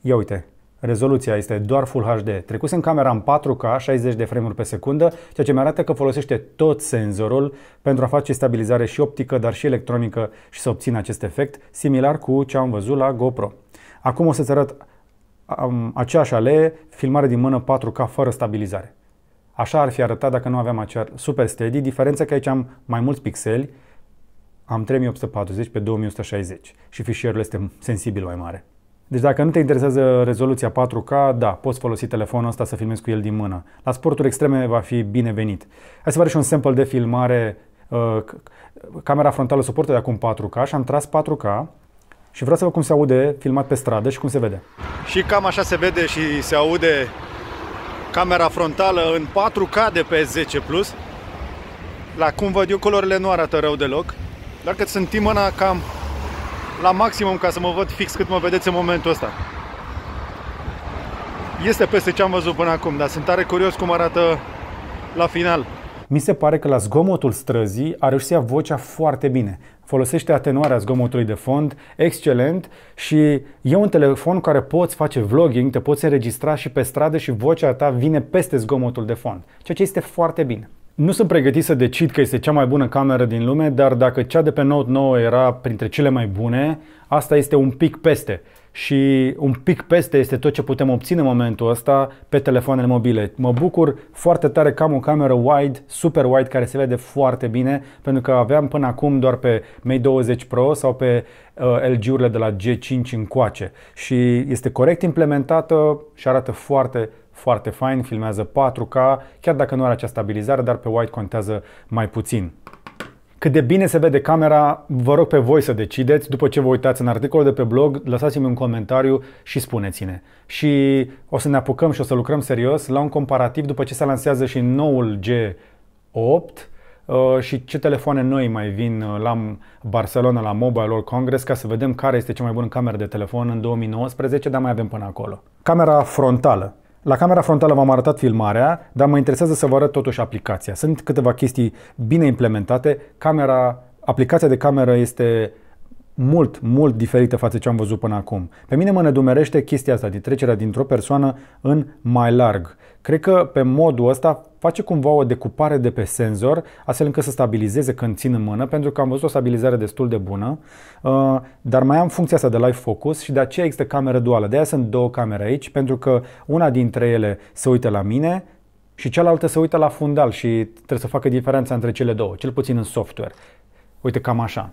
Ia uite, Rezoluția este doar Full HD. Trecus în camera în 4K, 60 de frame-uri pe secundă, ceea ce mi arată că folosește tot senzorul pentru a face stabilizare și optică, dar și electronică și să obțină acest efect, similar cu ce am văzut la GoPro. Acum o să-ți arăt um, aceeași ale, filmare din mână 4K fără stabilizare. Așa ar fi arătat dacă nu aveam acea super steady, diferența că aici am mai mulți pixeli, am 3840 pe 2160 și fișierul este sensibil mai mare. Deci dacă nu te interesează rezoluția 4K, da, poți folosi telefonul ăsta să filmezi cu el din mână. La sporturi extreme va fi binevenit. Hai să vă și un sample de filmare. Uh, camera frontală suportă de acum 4K și am tras 4K și vreau să văd cum se aude filmat pe stradă și cum se vede. Și cam așa se vede și se aude camera frontală în 4K de pe 10 Plus. La cum văd eu, culorile nu arată rău deloc. Dar cât sunt timp mâna, cam la maximum ca să mă văd fix cât mă vedeți în momentul ăsta. Este peste ce am văzut până acum, dar sunt tare curios cum arată la final. Mi se pare că la zgomotul străzii a reușit să ia vocea foarte bine. Folosește atenuarea zgomotului de fond, excelent și e un telefon care poți face vlogging, te poți înregistra și pe stradă și vocea ta vine peste zgomotul de fond, ceea ce este foarte bine. Nu sunt pregătit să decid că este cea mai bună cameră din lume, dar dacă cea de pe Note 9 era printre cele mai bune, asta este un pic peste. Și un pic peste este tot ce putem obține în momentul ăsta pe telefoanele mobile. Mă bucur foarte tare că am o cameră wide, super wide, care se vede foarte bine, pentru că aveam până acum doar pe Mate 20 Pro sau pe uh, LG-urile de la G5 încoace. Și este corect implementată și arată foarte, foarte fain, filmează 4K, chiar dacă nu are acea stabilizare, dar pe wide contează mai puțin. Cât de bine se vede camera, vă rog pe voi să decideți. După ce vă uitați în articolul de pe blog, lăsați-mi un comentariu și spuneți-ne. Și o să ne apucăm și o să lucrăm serios la un comparativ după ce se lansează și noul G8 uh, și ce telefoane noi mai vin uh, la Barcelona, la Mobile World Congress, ca să vedem care este cea mai bună cameră de telefon în 2019, dar mai avem până acolo. Camera frontală. La camera frontală v-am arătat filmarea, dar mă interesează să vă arăt totuși aplicația. Sunt câteva chestii bine implementate. Camera, aplicația de cameră este mult, mult diferită față ce am văzut până acum. Pe mine mă nedumerește chestia asta de trecerea dintr-o persoană în mai larg. Cred că pe modul ăsta face cumva o decupare de pe senzor, astfel încât să stabilizeze când țin în mână, pentru că am văzut o stabilizare destul de bună, uh, dar mai am funcția asta de live focus și de aceea există cameră duală. De aia sunt două camere aici, pentru că una dintre ele se uită la mine și cealaltă se uită la fundal și trebuie să facă diferența între cele două, cel puțin în software. Uite, cam așa.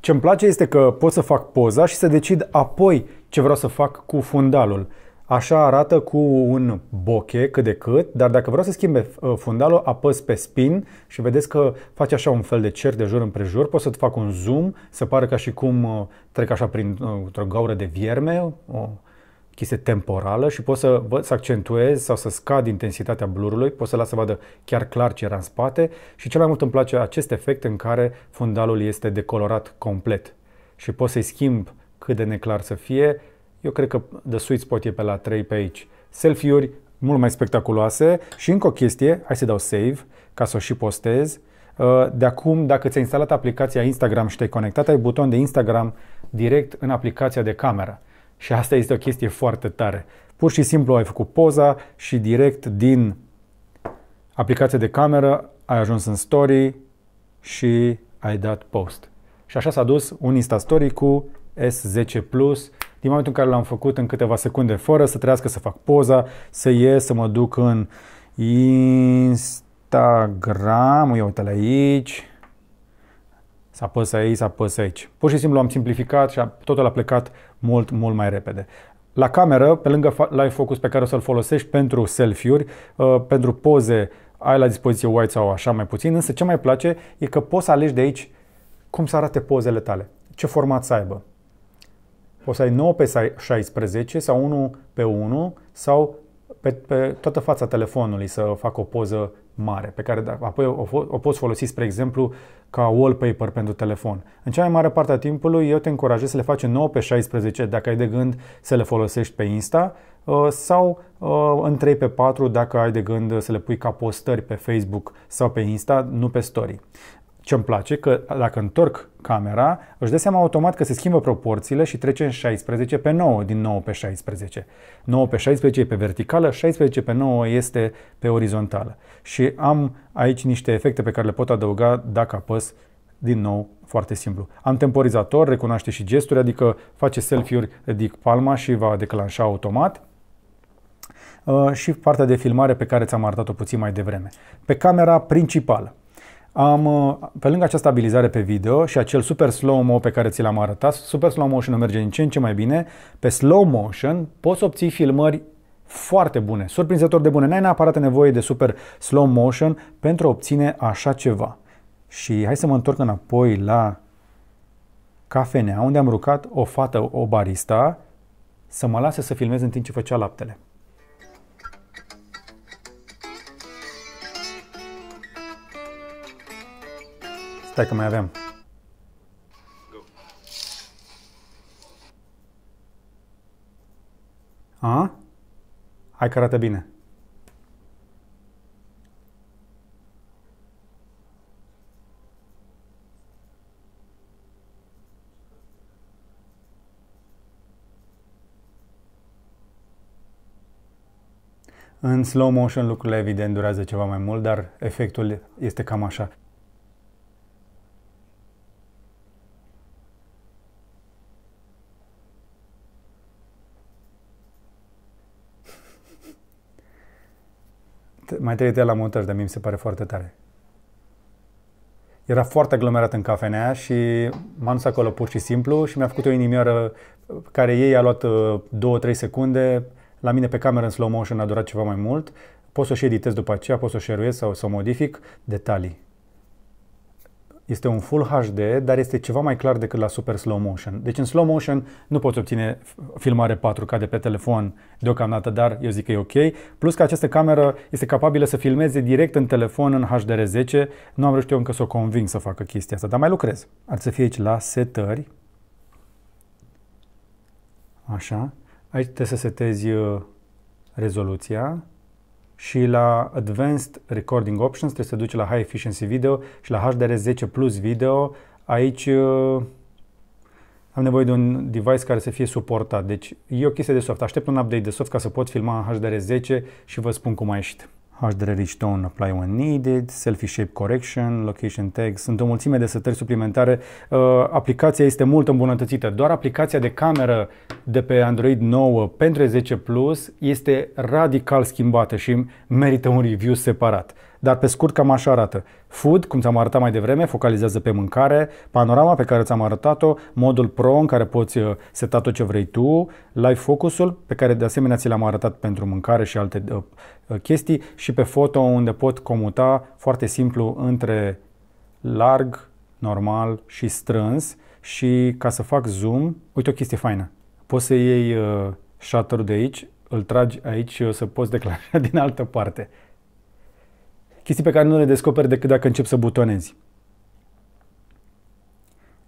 Ce mi place este că pot să fac poza și să decid apoi ce vreau să fac cu fundalul. Așa arată cu un boche cât de cât, dar dacă vreau să schimbe uh, fundalul, apăs pe spin și vedeți că face așa un fel de cer de jur împrejur. Pot să fac un zoom, să pare ca și cum uh, trec așa prin uh, o gaură de vierme, o chestie temporală și pot să, vă, să accentuez sau să scad intensitatea blurului, pot să las să vadă chiar clar ce era în spate și cel mai mult îmi place acest efect în care fundalul este decolorat complet și pot să-i schimb cât de neclar să fie, eu cred că The Sweet Spot e pe la 3 pe aici. Selfie-uri mult mai spectaculoase și încă o chestie, hai să dau save ca să o și postez. Uh, de acum, dacă ți-ai instalat aplicația Instagram și te-ai conectat, ai buton de Instagram direct în aplicația de cameră. Și asta este o chestie foarte tare. Pur și simplu ai făcut poza și direct din aplicația de cameră ai ajuns în story și ai dat post. Și așa s-a dus un Insta Story cu S10 Plus din momentul în care l-am făcut în câteva secunde, fără să trească să fac poza, să ies, să mă duc în Instagram, uite-l aici, să apăs aici, să apăs aici. Pur și simplu am simplificat și totul a plecat mult, mult mai repede. La cameră, pe lângă live focus pe care o să-l folosești pentru selfie-uri, uh, pentru poze, ai la dispoziție white sau așa mai puțin, însă ce mai place e că poți să alegi de aici cum să arate pozele tale, ce format să aibă. O să ai 9 pe 16 sau 1 pe 1 sau pe, pe toată fața telefonului să fac o poză mare, pe care da- apoi o, o poți folosi, spre exemplu, ca wallpaper pentru telefon. În cea mai mare parte a timpului, eu te încurajez să le faci 9 pe 16 dacă ai de gând să le folosești pe Insta uh, sau uh, în 3 pe 4 dacă ai de gând să le pui ca postări pe Facebook sau pe Insta, nu pe Story ce îmi place, că dacă întorc camera, își dă seama automat că se schimbă proporțiile și trece în 16 pe 9 din 9 pe 16. 9 pe 16 e pe verticală, 16 pe 9 este pe orizontală. Și am aici niște efecte pe care le pot adăuga dacă apăs din nou foarte simplu. Am temporizator, recunoaște și gesturi, adică face selfie-uri, ridic palma și va declanșa automat uh, și partea de filmare pe care ți-am arătat-o puțin mai devreme. Pe camera principală. Am, uh, pe lângă această stabilizare pe video și acel super slow-mo pe care ți l-am arătat, super slow motion merge din ce în ce mai bine, pe slow motion poți obții filmări foarte bune, surprinzător de bune. N-ai neapărat nevoie de super slow motion pentru a obține așa ceva. Și hai să mă întorc înapoi la cafenea unde am rucat o fată, o barista, să mă lase să filmez în timp ce făcea laptele. Stai că mai aveam. A? Hai că arată bine. În slow motion lucrurile evident durează ceva mai mult, dar efectul este cam așa. Mai trebuie de la montaj, dar mie mi se pare foarte tare. Era foarte aglomerat în cafenea și m-am dus acolo pur și simplu și mi-a făcut o inimioară care ei a luat 2-3 uh, secunde, la mine pe cameră în slow motion a durat ceva mai mult. Pot să o și editez după aceea, pot să o sau să o modific. Detalii este un Full HD, dar este ceva mai clar decât la super slow motion. Deci în slow motion nu poți obține filmare 4K de pe telefon deocamdată, dar eu zic că e ok. Plus că această cameră este capabilă să filmeze direct în telefon în HDR10. Nu am reușit eu încă să o conving să facă chestia asta, dar mai lucrez. Ar să fie aici la setări. Așa. Aici trebuie să setezi uh, rezoluția și la Advanced Recording Options trebuie să duci la High Efficiency Video și la HDR10 Plus Video. Aici uh, am nevoie de un device care să fie suportat. Deci e o chestie de soft. Aștept un update de soft ca să pot filma HDR10 și vă spun cum a ieșit. HDR Rich Tone Apply When Needed, Selfie Shape Correction, Location Tag. Sunt o mulțime de setări suplimentare. Uh, aplicația este mult îmbunătățită. Doar aplicația de cameră de pe Android 9 pentru 10 Plus este radical schimbată și merită un review separat. Dar pe scurt cam așa arată. Food, cum ți-am arătat mai devreme, focalizează pe mâncare, panorama pe care ți-am arătat-o, modul pro în care poți uh, seta tot ce vrei tu, live Focusul, pe care de asemenea ți l-am arătat pentru mâncare și alte uh, uh, chestii și pe foto unde pot comuta foarte simplu între larg, normal și strâns și ca să fac zoom, uite o chestie faină. Poți să iei shutter de aici, îl tragi aici și o să poți declara din altă parte chestii pe care nu le descoperi decât dacă începi să butonezi.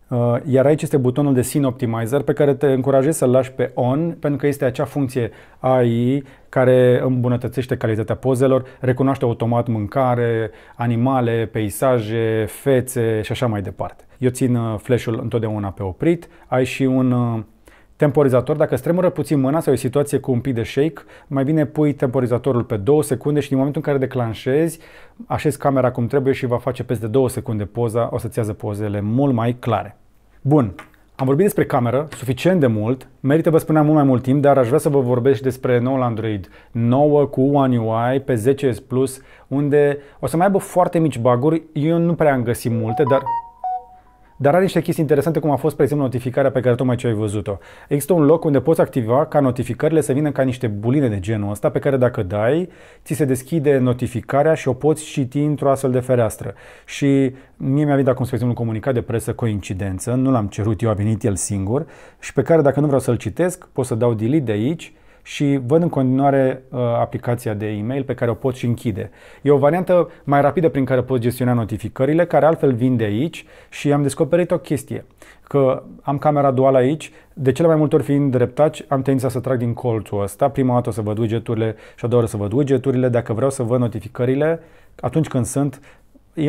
Uh, iar aici este butonul de Scene Optimizer pe care te încurajez să-l lași pe on pentru că este acea funcție AI care îmbunătățește calitatea pozelor, recunoaște automat mâncare, animale, peisaje, fețe și așa mai departe. Eu țin uh, flash-ul întotdeauna pe oprit, ai și un uh, temporizator, dacă stremură puțin mâna sau e o situație cu un pic de shake, mai bine pui temporizatorul pe 2 secunde și din momentul în care declanșezi, așezi camera cum trebuie și va face peste 2 secunde poza, o să-ți pozele mult mai clare. Bun, am vorbit despre cameră suficient de mult, merită vă spuneam mult mai mult timp, dar aș vrea să vă vorbesc despre noul Android 9 cu One UI pe 10S Plus, unde o să mai aibă foarte mici baguri, eu nu prea am găsit multe, dar dar are niște chestii interesante, cum a fost, spre exemplu, notificarea pe care tocmai ce ai văzut-o. Există un loc unde poți activa ca notificările să vină ca niște buline de genul ăsta, pe care dacă dai, ți se deschide notificarea și o poți citi într-o astfel de fereastră. Și mie mi-a venit acum, spre exemplu, un comunicat de presă coincidență, nu l-am cerut eu, a venit el singur, și pe care dacă nu vreau să-l citesc, pot să dau delete de aici și văd în continuare uh, aplicația de e-mail pe care o pot și închide. E o variantă mai rapidă prin care pot gestiona notificările, care altfel vin de aici și am descoperit o chestie, că am camera duală aici, de cele mai multe ori fiind dreptaci, am tendința să trag din colțul ăsta. Prima dată o să văd widgeturile și a doua oră să văd widgeturile. Dacă vreau să văd notificările, atunci când sunt,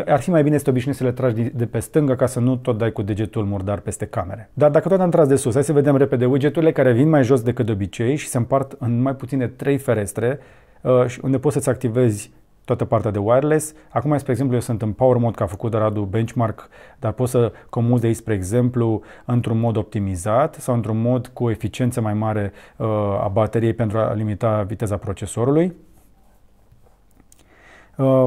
ar fi mai bine să te obișnuiești să le tragi de pe stânga ca să nu tot dai cu degetul murdar peste camere. Dar dacă tot am tras de sus, hai să vedem repede widgeturile care vin mai jos decât de obicei și se împart în mai puține trei ferestre uh, unde poți să-ți activezi toată partea de wireless. Acum, spre exemplu, eu sunt în Power Mode, ca a făcut Radu Benchmark, dar poți să comuzi de aici, spre exemplu, într-un mod optimizat sau într-un mod cu eficiență mai mare uh, a bateriei pentru a limita viteza procesorului. Uh,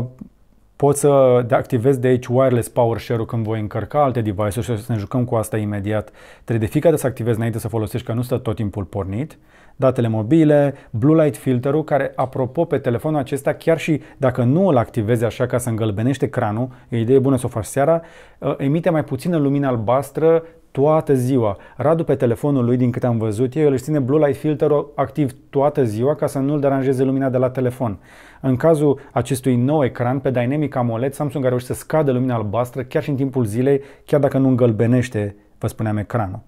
Pot să activez de aici wireless power share-ul când voi încărca alte device-uri și să ne jucăm cu asta imediat. Trebuie de fiecare să activezi înainte să folosești, că nu stă tot timpul pornit. Datele mobile, blue light filterul, care apropo pe telefonul acesta, chiar și dacă nu îl activezi așa ca să îngălbenește ecranul, e idee bună să o faci seara, uh, emite mai puțină lumină albastră toată ziua. Radu pe telefonul lui, din câte am văzut eu, își ține blue light filterul activ toată ziua ca să nu-l deranjeze lumina de la telefon. În cazul acestui nou ecran pe Dynamic AMOLED, Samsung a reușit să scadă lumina albastră chiar și în timpul zilei, chiar dacă nu îngălbenește, vă spuneam, ecranul.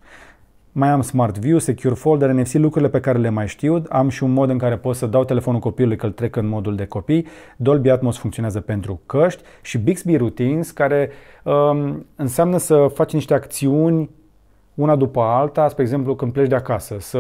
Mai am Smart View, Secure Folder, NFC, lucrurile pe care le mai știu. Am și un mod în care pot să dau telefonul copilului că îl trec în modul de copii. Dolby Atmos funcționează pentru căști și Bixby Routines, care um, înseamnă să faci niște acțiuni una după alta, spre exemplu când pleci de acasă, să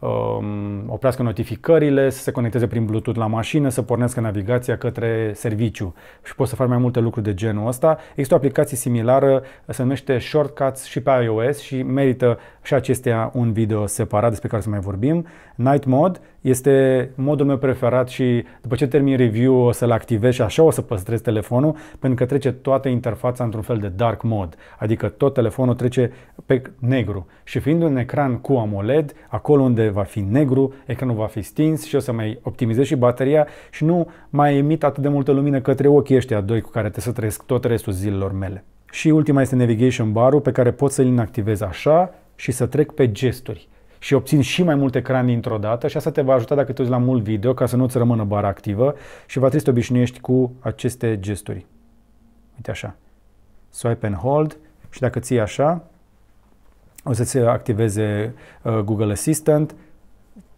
Um, oprească notificările, să se conecteze prin Bluetooth la mașină, să pornească navigația către serviciu și poți să faci mai multe lucruri de genul ăsta. Există o aplicație similară, se numește Shortcuts și pe iOS și merită și acestea un video separat despre care să mai vorbim. Night Mode este modul meu preferat și după ce termin review o să-l activez și așa o să păstrez telefonul pentru că trece toată interfața într-un fel de dark mode, adică tot telefonul trece pe negru și fiind un ecran cu AMOLED, acolo unde va fi negru, ecranul va fi stins și o să mai optimizez și bateria și nu mai emit atât de multă lumină către ochii ăștia doi cu care te să trăiesc tot restul zilelor mele. Și ultima este navigation bar pe care pot să-l inactivez așa și să trec pe gesturi și obțin și mai mult ecran dintr-o dată și asta te va ajuta dacă te uiți la mult video ca să nu-ți rămână bara activă și va trebui să te obișnuiești cu aceste gesturi. Uite așa. Swipe and hold și dacă ții așa, o să se activeze uh, Google Assistant,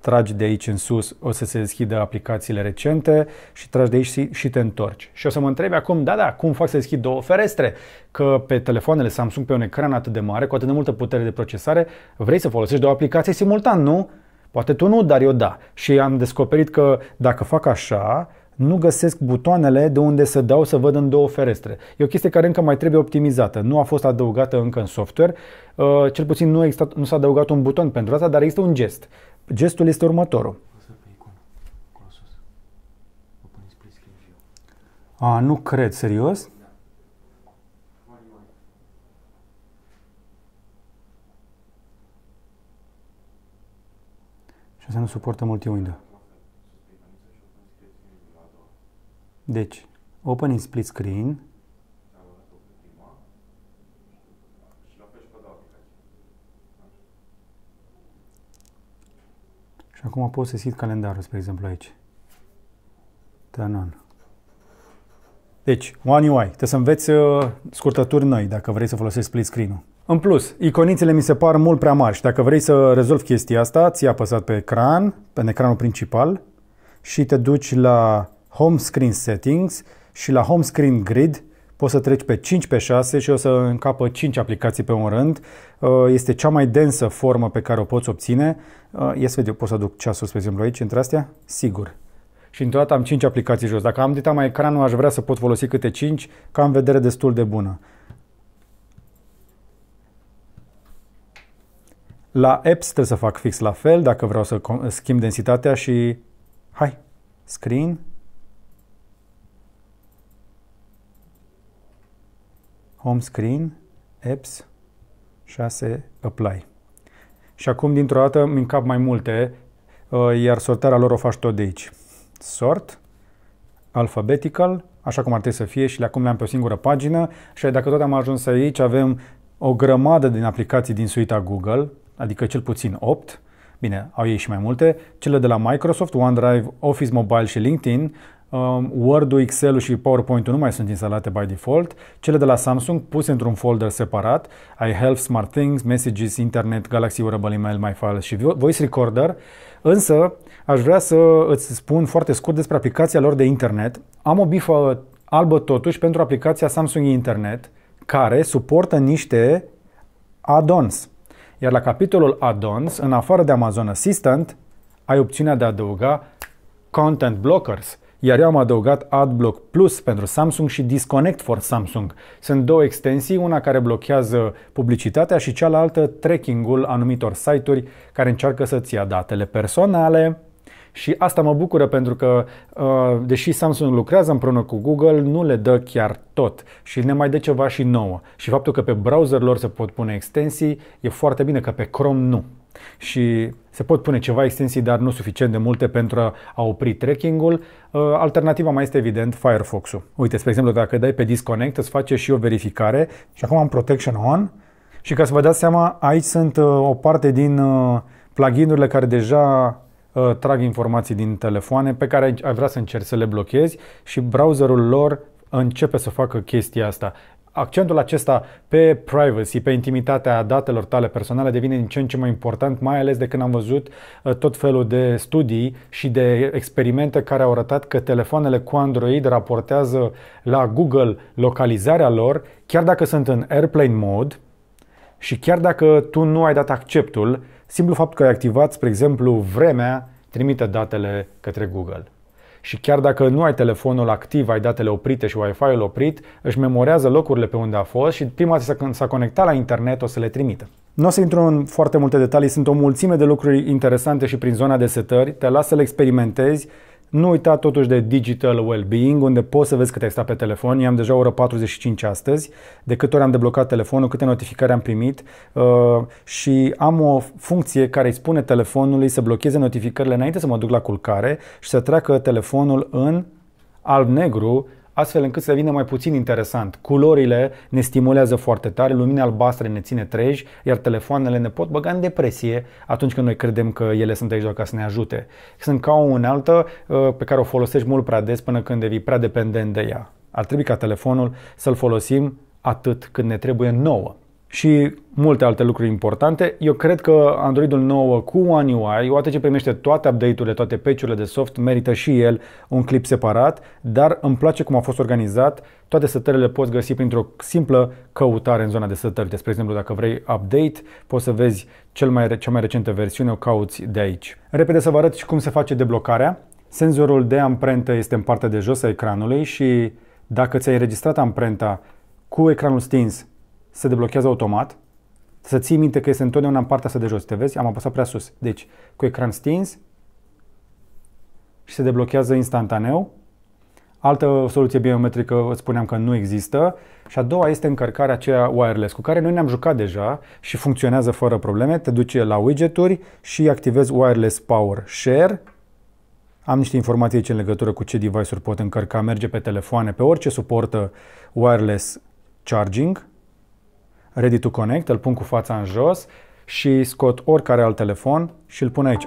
tragi de aici în sus, o să se deschidă aplicațiile recente și tragi de aici și te întorci. Și o să mă întrebi acum, da, da, cum fac să deschid două ferestre? Că pe telefoanele Samsung, pe un ecran atât de mare, cu atât de multă putere de procesare, vrei să folosești două aplicații simultan, nu? Poate tu nu, dar eu da. Și am descoperit că dacă fac așa, nu găsesc butoanele de unde să dau să văd în două ferestre. E o chestie care încă mai trebuie optimizată. Nu a fost adăugată încă în software, uh, cel puțin nu, exista, nu s-a adăugat un buton pentru asta, dar există un gest. Gestul este următorul. A, nu cred, serios? Și asta nu suportă multi-window. Deci, open in split screen. Și acum pot să sit calendarul, spre exemplu, aici. Turn on. Deci, One UI. Trebuie să înveți uh, scurtături noi dacă vrei să folosești split screen-ul. În plus, iconițele mi se par mult prea mari și dacă vrei să rezolvi chestia asta, ți a apăsat pe ecran, pe ecranul principal și te duci la Home Screen Settings și la Home Screen Grid poți să treci pe 5 pe 6 și o să încapă 5 aplicații pe un rând. Uh, este cea mai densă formă pe care o poți obține. Ia uh, să vedem, pot să aduc ceasul, spre exemplu, aici, între astea? Sigur. Și într am 5 aplicații jos. Dacă am dita mai ecranul, aș vrea să pot folosi câte 5, că am vedere destul de bună. La apps trebuie să fac fix la fel, dacă vreau să schimb densitatea și... Hai, screen, home screen, apps, 6 apply. Și acum dintr-o dată îmi încap mai multe, uh, iar sortarea lor o faci tot de aici. Sort, alphabetical, așa cum ar trebui să fie și acum le-am pe o singură pagină și dacă tot am ajuns aici avem o grămadă din aplicații din suita Google, adică cel puțin 8, bine, au ei și mai multe, cele de la Microsoft, OneDrive, Office Mobile și LinkedIn, Um, Word-ul, Excel-ul și PowerPoint-ul nu mai sunt instalate by default, cele de la Samsung puse într-un folder separat, iHelp, Smart Things, Messages, Internet, Galaxy Wearable Email, My Files și Voice Recorder, însă aș vrea să îți spun foarte scurt despre aplicația lor de internet. Am o bifă albă totuși pentru aplicația Samsung Internet, care suportă niște add-ons. Iar la capitolul add-ons, în afară de Amazon Assistant, ai opțiunea de a adăuga content blockers, iar eu am adăugat AdBlock Plus pentru Samsung și Disconnect for Samsung. Sunt două extensii, una care blochează publicitatea și cealaltă tracking-ul anumitor site-uri care încearcă să-ți ia datele personale. Și asta mă bucură pentru că, uh, deși Samsung lucrează împreună cu Google, nu le dă chiar tot și ne mai dă ceva și nouă. Și faptul că pe browser lor se pot pune extensii e foarte bine, că pe Chrome nu și se pot pune ceva extensii, dar nu suficient de multe pentru a opri tracking-ul. Uh, alternativa mai este evident Firefox-ul. Uite, spre exemplu, dacă dai pe Disconnect, îți face și o verificare și acum am Protection On și ca să vă dați seama, aici sunt uh, o parte din uh, pluginurile care deja trag informații din telefoane pe care ai vrea să încerci să le blochezi și browserul lor începe să facă chestia asta accentul acesta pe privacy, pe intimitatea datelor tale personale devine din ce în ce mai important, mai ales de când am văzut uh, tot felul de studii și de experimente care au arătat că telefoanele cu Android raportează la Google localizarea lor, chiar dacă sunt în airplane mode și chiar dacă tu nu ai dat acceptul, simplu fapt că ai activat, spre exemplu, vremea trimite datele către Google și chiar dacă nu ai telefonul activ, ai datele oprite și Wi-Fi-ul oprit, își memorează locurile pe unde a fost și prima dată când s-a conectat la internet o să le trimite. Nu o să intru în foarte multe detalii, sunt o mulțime de lucruri interesante și prin zona de setări, te las să le experimentezi nu uita totuși de digital well-being, unde poți să vezi cât ai stat pe telefon. Eu am deja ora 45 astăzi, de câte ori am deblocat telefonul, câte notificări am primit uh, și am o funcție care îi spune telefonului să blocheze notificările înainte să mă duc la culcare și să treacă telefonul în alb-negru astfel încât să devină mai puțin interesant. Culorile ne stimulează foarte tare, lumina albastră ne ține treji, iar telefoanele ne pot băga în depresie atunci când noi credem că ele sunt aici doar ca să ne ajute. Sunt ca o unealtă uh, pe care o folosești mult prea des până când devii prea dependent de ea. Ar trebui ca telefonul să-l folosim atât cât ne trebuie nouă și multe alte lucruri importante. Eu cred că Androidul 9 cu One UI, odată ce primește toate update-urile, toate patch-urile de soft, merită și el un clip separat, dar îmi place cum a fost organizat. Toate setările poți găsi printr-o simplă căutare în zona de setări. Despre exemplu, dacă vrei update, poți să vezi cel mai, cea mai recentă versiune, o cauți de aici. Repede să vă arăt și cum se face deblocarea. Senzorul de amprentă este în partea de jos a ecranului și dacă ți-ai înregistrat amprenta cu ecranul stins, se deblochează automat, să ții minte că este întotdeauna în partea asta de jos. Te vezi? Am apăsat prea sus. Deci, cu ecran stins și se deblochează instantaneu. Altă soluție biometrică, îți spuneam că nu există. Și a doua este încărcarea aceea wireless, cu care noi ne-am jucat deja și funcționează fără probleme. Te duci la widgeturi și activezi wireless power share. Am niște informații aici în legătură cu ce device-uri pot încărca. Merge pe telefoane, pe orice suportă wireless charging Ready to Connect, îl pun cu fața în jos și scot oricare alt telefon și îl pun aici.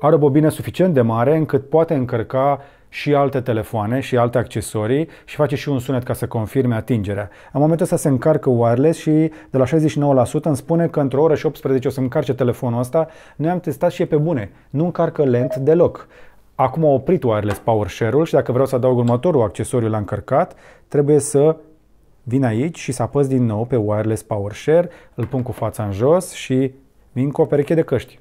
Are o bobină suficient de mare încât poate încărca și alte telefoane și alte accesorii și face și un sunet ca să confirme atingerea. În momentul ăsta se încarcă wireless și de la 69% îmi spune că într-o oră și 18 o să încarce telefonul ăsta. Noi am testat și e pe bune. Nu încarcă lent deloc. Acum a oprit wireless power share-ul și dacă vreau să adaug următorul accesoriu la încărcat, trebuie să vin aici și să apăs din nou pe wireless PowerShare, îl pun cu fața în jos și vin cu o pereche de căști.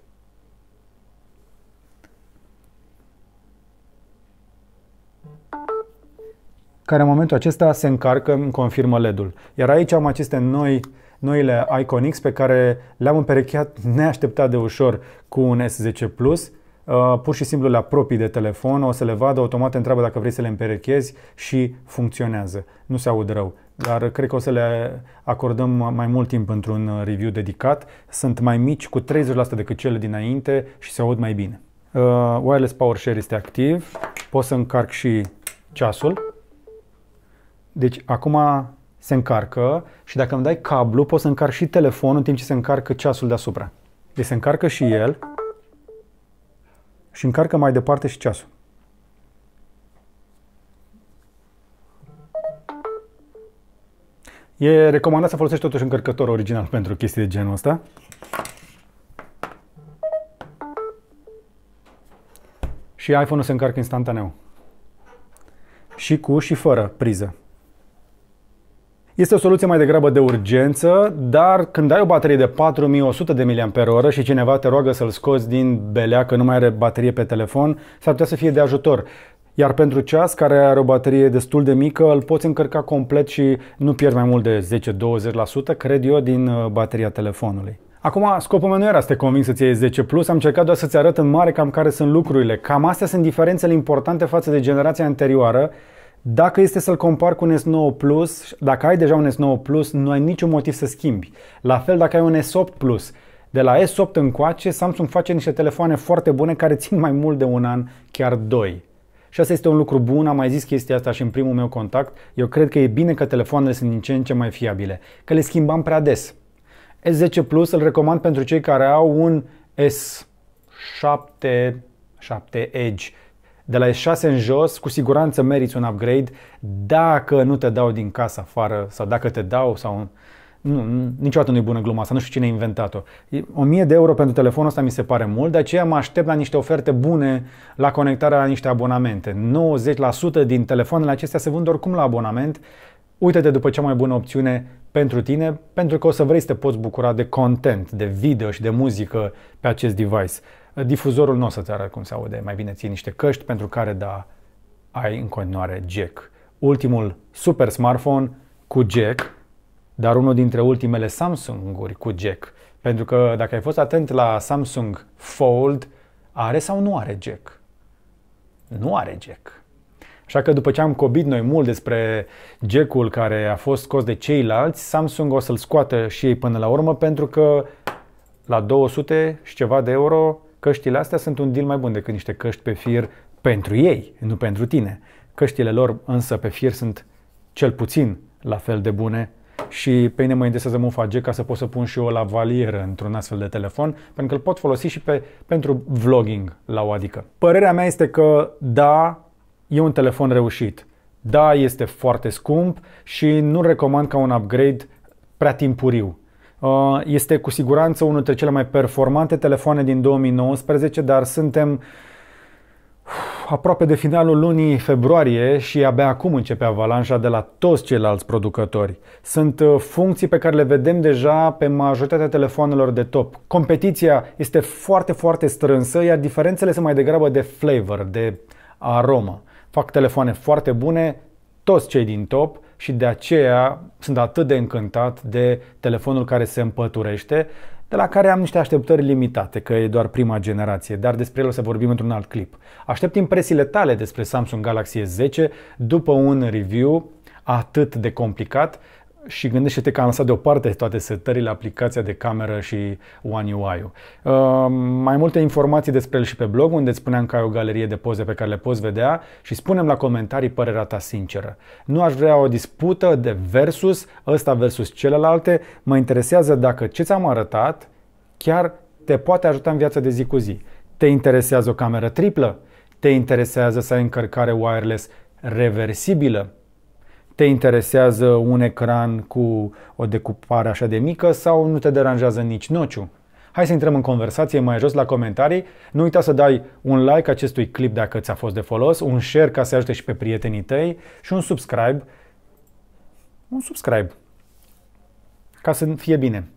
care în momentul acesta se încarcă, îmi confirmă LED-ul. Iar aici am aceste noi, noile Icon X pe care le-am împerecheat neașteptat de ușor cu un S10 Plus. Uh, pur și simplu le apropii de telefon, o să le vadă, automat întreabă dacă vrei să le împerechezi și funcționează. Nu se aud rău dar cred că o să le acordăm mai mult timp într-un uh, review dedicat. Sunt mai mici cu 30% decât cele dinainte și se aud mai bine. Uh, wireless Share este activ, pot să încarc și ceasul. Deci acum se încarcă și dacă îmi dai cablu, pot să încarc și telefonul în timp ce se încarcă ceasul deasupra. Deci se încarcă și el și încarcă mai departe și ceasul. E recomandat să folosești totuși încărcător original pentru chestii de genul ăsta. Și iPhone-ul se încarcă instantaneu. Și cu și fără priză. Este o soluție mai degrabă de urgență, dar când ai o baterie de 4100 de mAh și cineva te roagă să-l scoți din belea că nu mai are baterie pe telefon, s-ar putea să fie de ajutor. Iar pentru ceas care are o baterie destul de mică, îl poți încărca complet și nu pierzi mai mult de 10-20%, cred eu, din uh, bateria telefonului. Acum, scopul meu nu era să te conving să-ți iei 10 Plus, am încercat doar să-ți arăt în mare cam care sunt lucrurile. Cam astea sunt diferențele importante față de generația anterioară. Dacă este să-l compar cu un S9 Plus, dacă ai deja un S9 Plus, nu ai niciun motiv să schimbi. La fel dacă ai un S8 Plus. De la S8 încoace, Samsung face niște telefoane foarte bune care țin mai mult de un an, chiar doi. Și asta este un lucru bun, am mai zis chestia asta și în primul meu contact. Eu cred că e bine că telefoanele sunt din ce în ce mai fiabile, că le schimbam prea des. S10 Plus îl recomand pentru cei care au un S7, 7 Edge. De la S6 în jos, cu siguranță meriți un upgrade dacă nu te dau din casă afară sau dacă te dau sau nu, niciodată nu e bună gluma asta, nu știu cine a inventat-o. 1000 de euro pentru telefonul ăsta mi se pare mult, de aceea mă aștept la niște oferte bune la conectarea la niște abonamente. 90% din telefoanele acestea se vând oricum la abonament. Uite-te după cea mai bună opțiune pentru tine, pentru că o să vrei să te poți bucura de content, de video și de muzică pe acest device. Difuzorul nu o să-ți arate cum se aude, mai bine ții niște căști pentru care, da, ai în continuare jack. Ultimul super smartphone cu jack, dar unul dintre ultimele Samsung-uri cu jack. Pentru că dacă ai fost atent la Samsung Fold, are sau nu are jack? Nu are jack. Așa că după ce am cobit noi mult despre jack-ul care a fost scos de ceilalți, Samsung o să-l scoată și ei până la urmă pentru că la 200 și ceva de euro căștile astea sunt un deal mai bun decât niște căști pe fir pentru ei, nu pentru tine. Căștile lor însă pe fir sunt cel puțin la fel de bune și pe mine mă interesează mufa G ca să pot să pun și eu la valieră într-un astfel de telefon, pentru că îl pot folosi și pe, pentru vlogging la o adică. Părerea mea este că da, e un telefon reușit. Da, este foarte scump și nu recomand ca un upgrade prea timpuriu. Uh, este cu siguranță unul dintre cele mai performante telefoane din 2019, dar suntem aproape de finalul lunii februarie și abia acum începe avalanșa de la toți ceilalți producători. Sunt uh, funcții pe care le vedem deja pe majoritatea telefoanelor de top. Competiția este foarte, foarte strânsă, iar diferențele sunt mai degrabă de flavor, de aromă. Fac telefoane foarte bune toți cei din top și de aceea sunt atât de încântat de telefonul care se împăturește, de la care am niște așteptări limitate, că e doar prima generație, dar despre el o să vorbim într-un alt clip. Aștept impresiile tale despre Samsung Galaxy S10 după un review atât de complicat și gândește-te că am lăsat deoparte toate setările, aplicația de cameră și One UI-ul. Uh, mai multe informații despre el și pe blog, unde îți spuneam că ai o galerie de poze pe care le poți vedea și spunem la comentarii părerea ta sinceră. Nu aș vrea o dispută de versus, ăsta versus celelalte. Mă interesează dacă ce ți-am arătat chiar te poate ajuta în viața de zi cu zi. Te interesează o cameră triplă? Te interesează să ai încărcare wireless reversibilă? te interesează un ecran cu o decupare așa de mică sau nu te deranjează nici nociu? Hai să intrăm în conversație mai jos la comentarii. Nu uita să dai un like acestui clip dacă ți-a fost de folos, un share ca să ajute și pe prietenii tăi și un subscribe. Un subscribe. Ca să fie bine.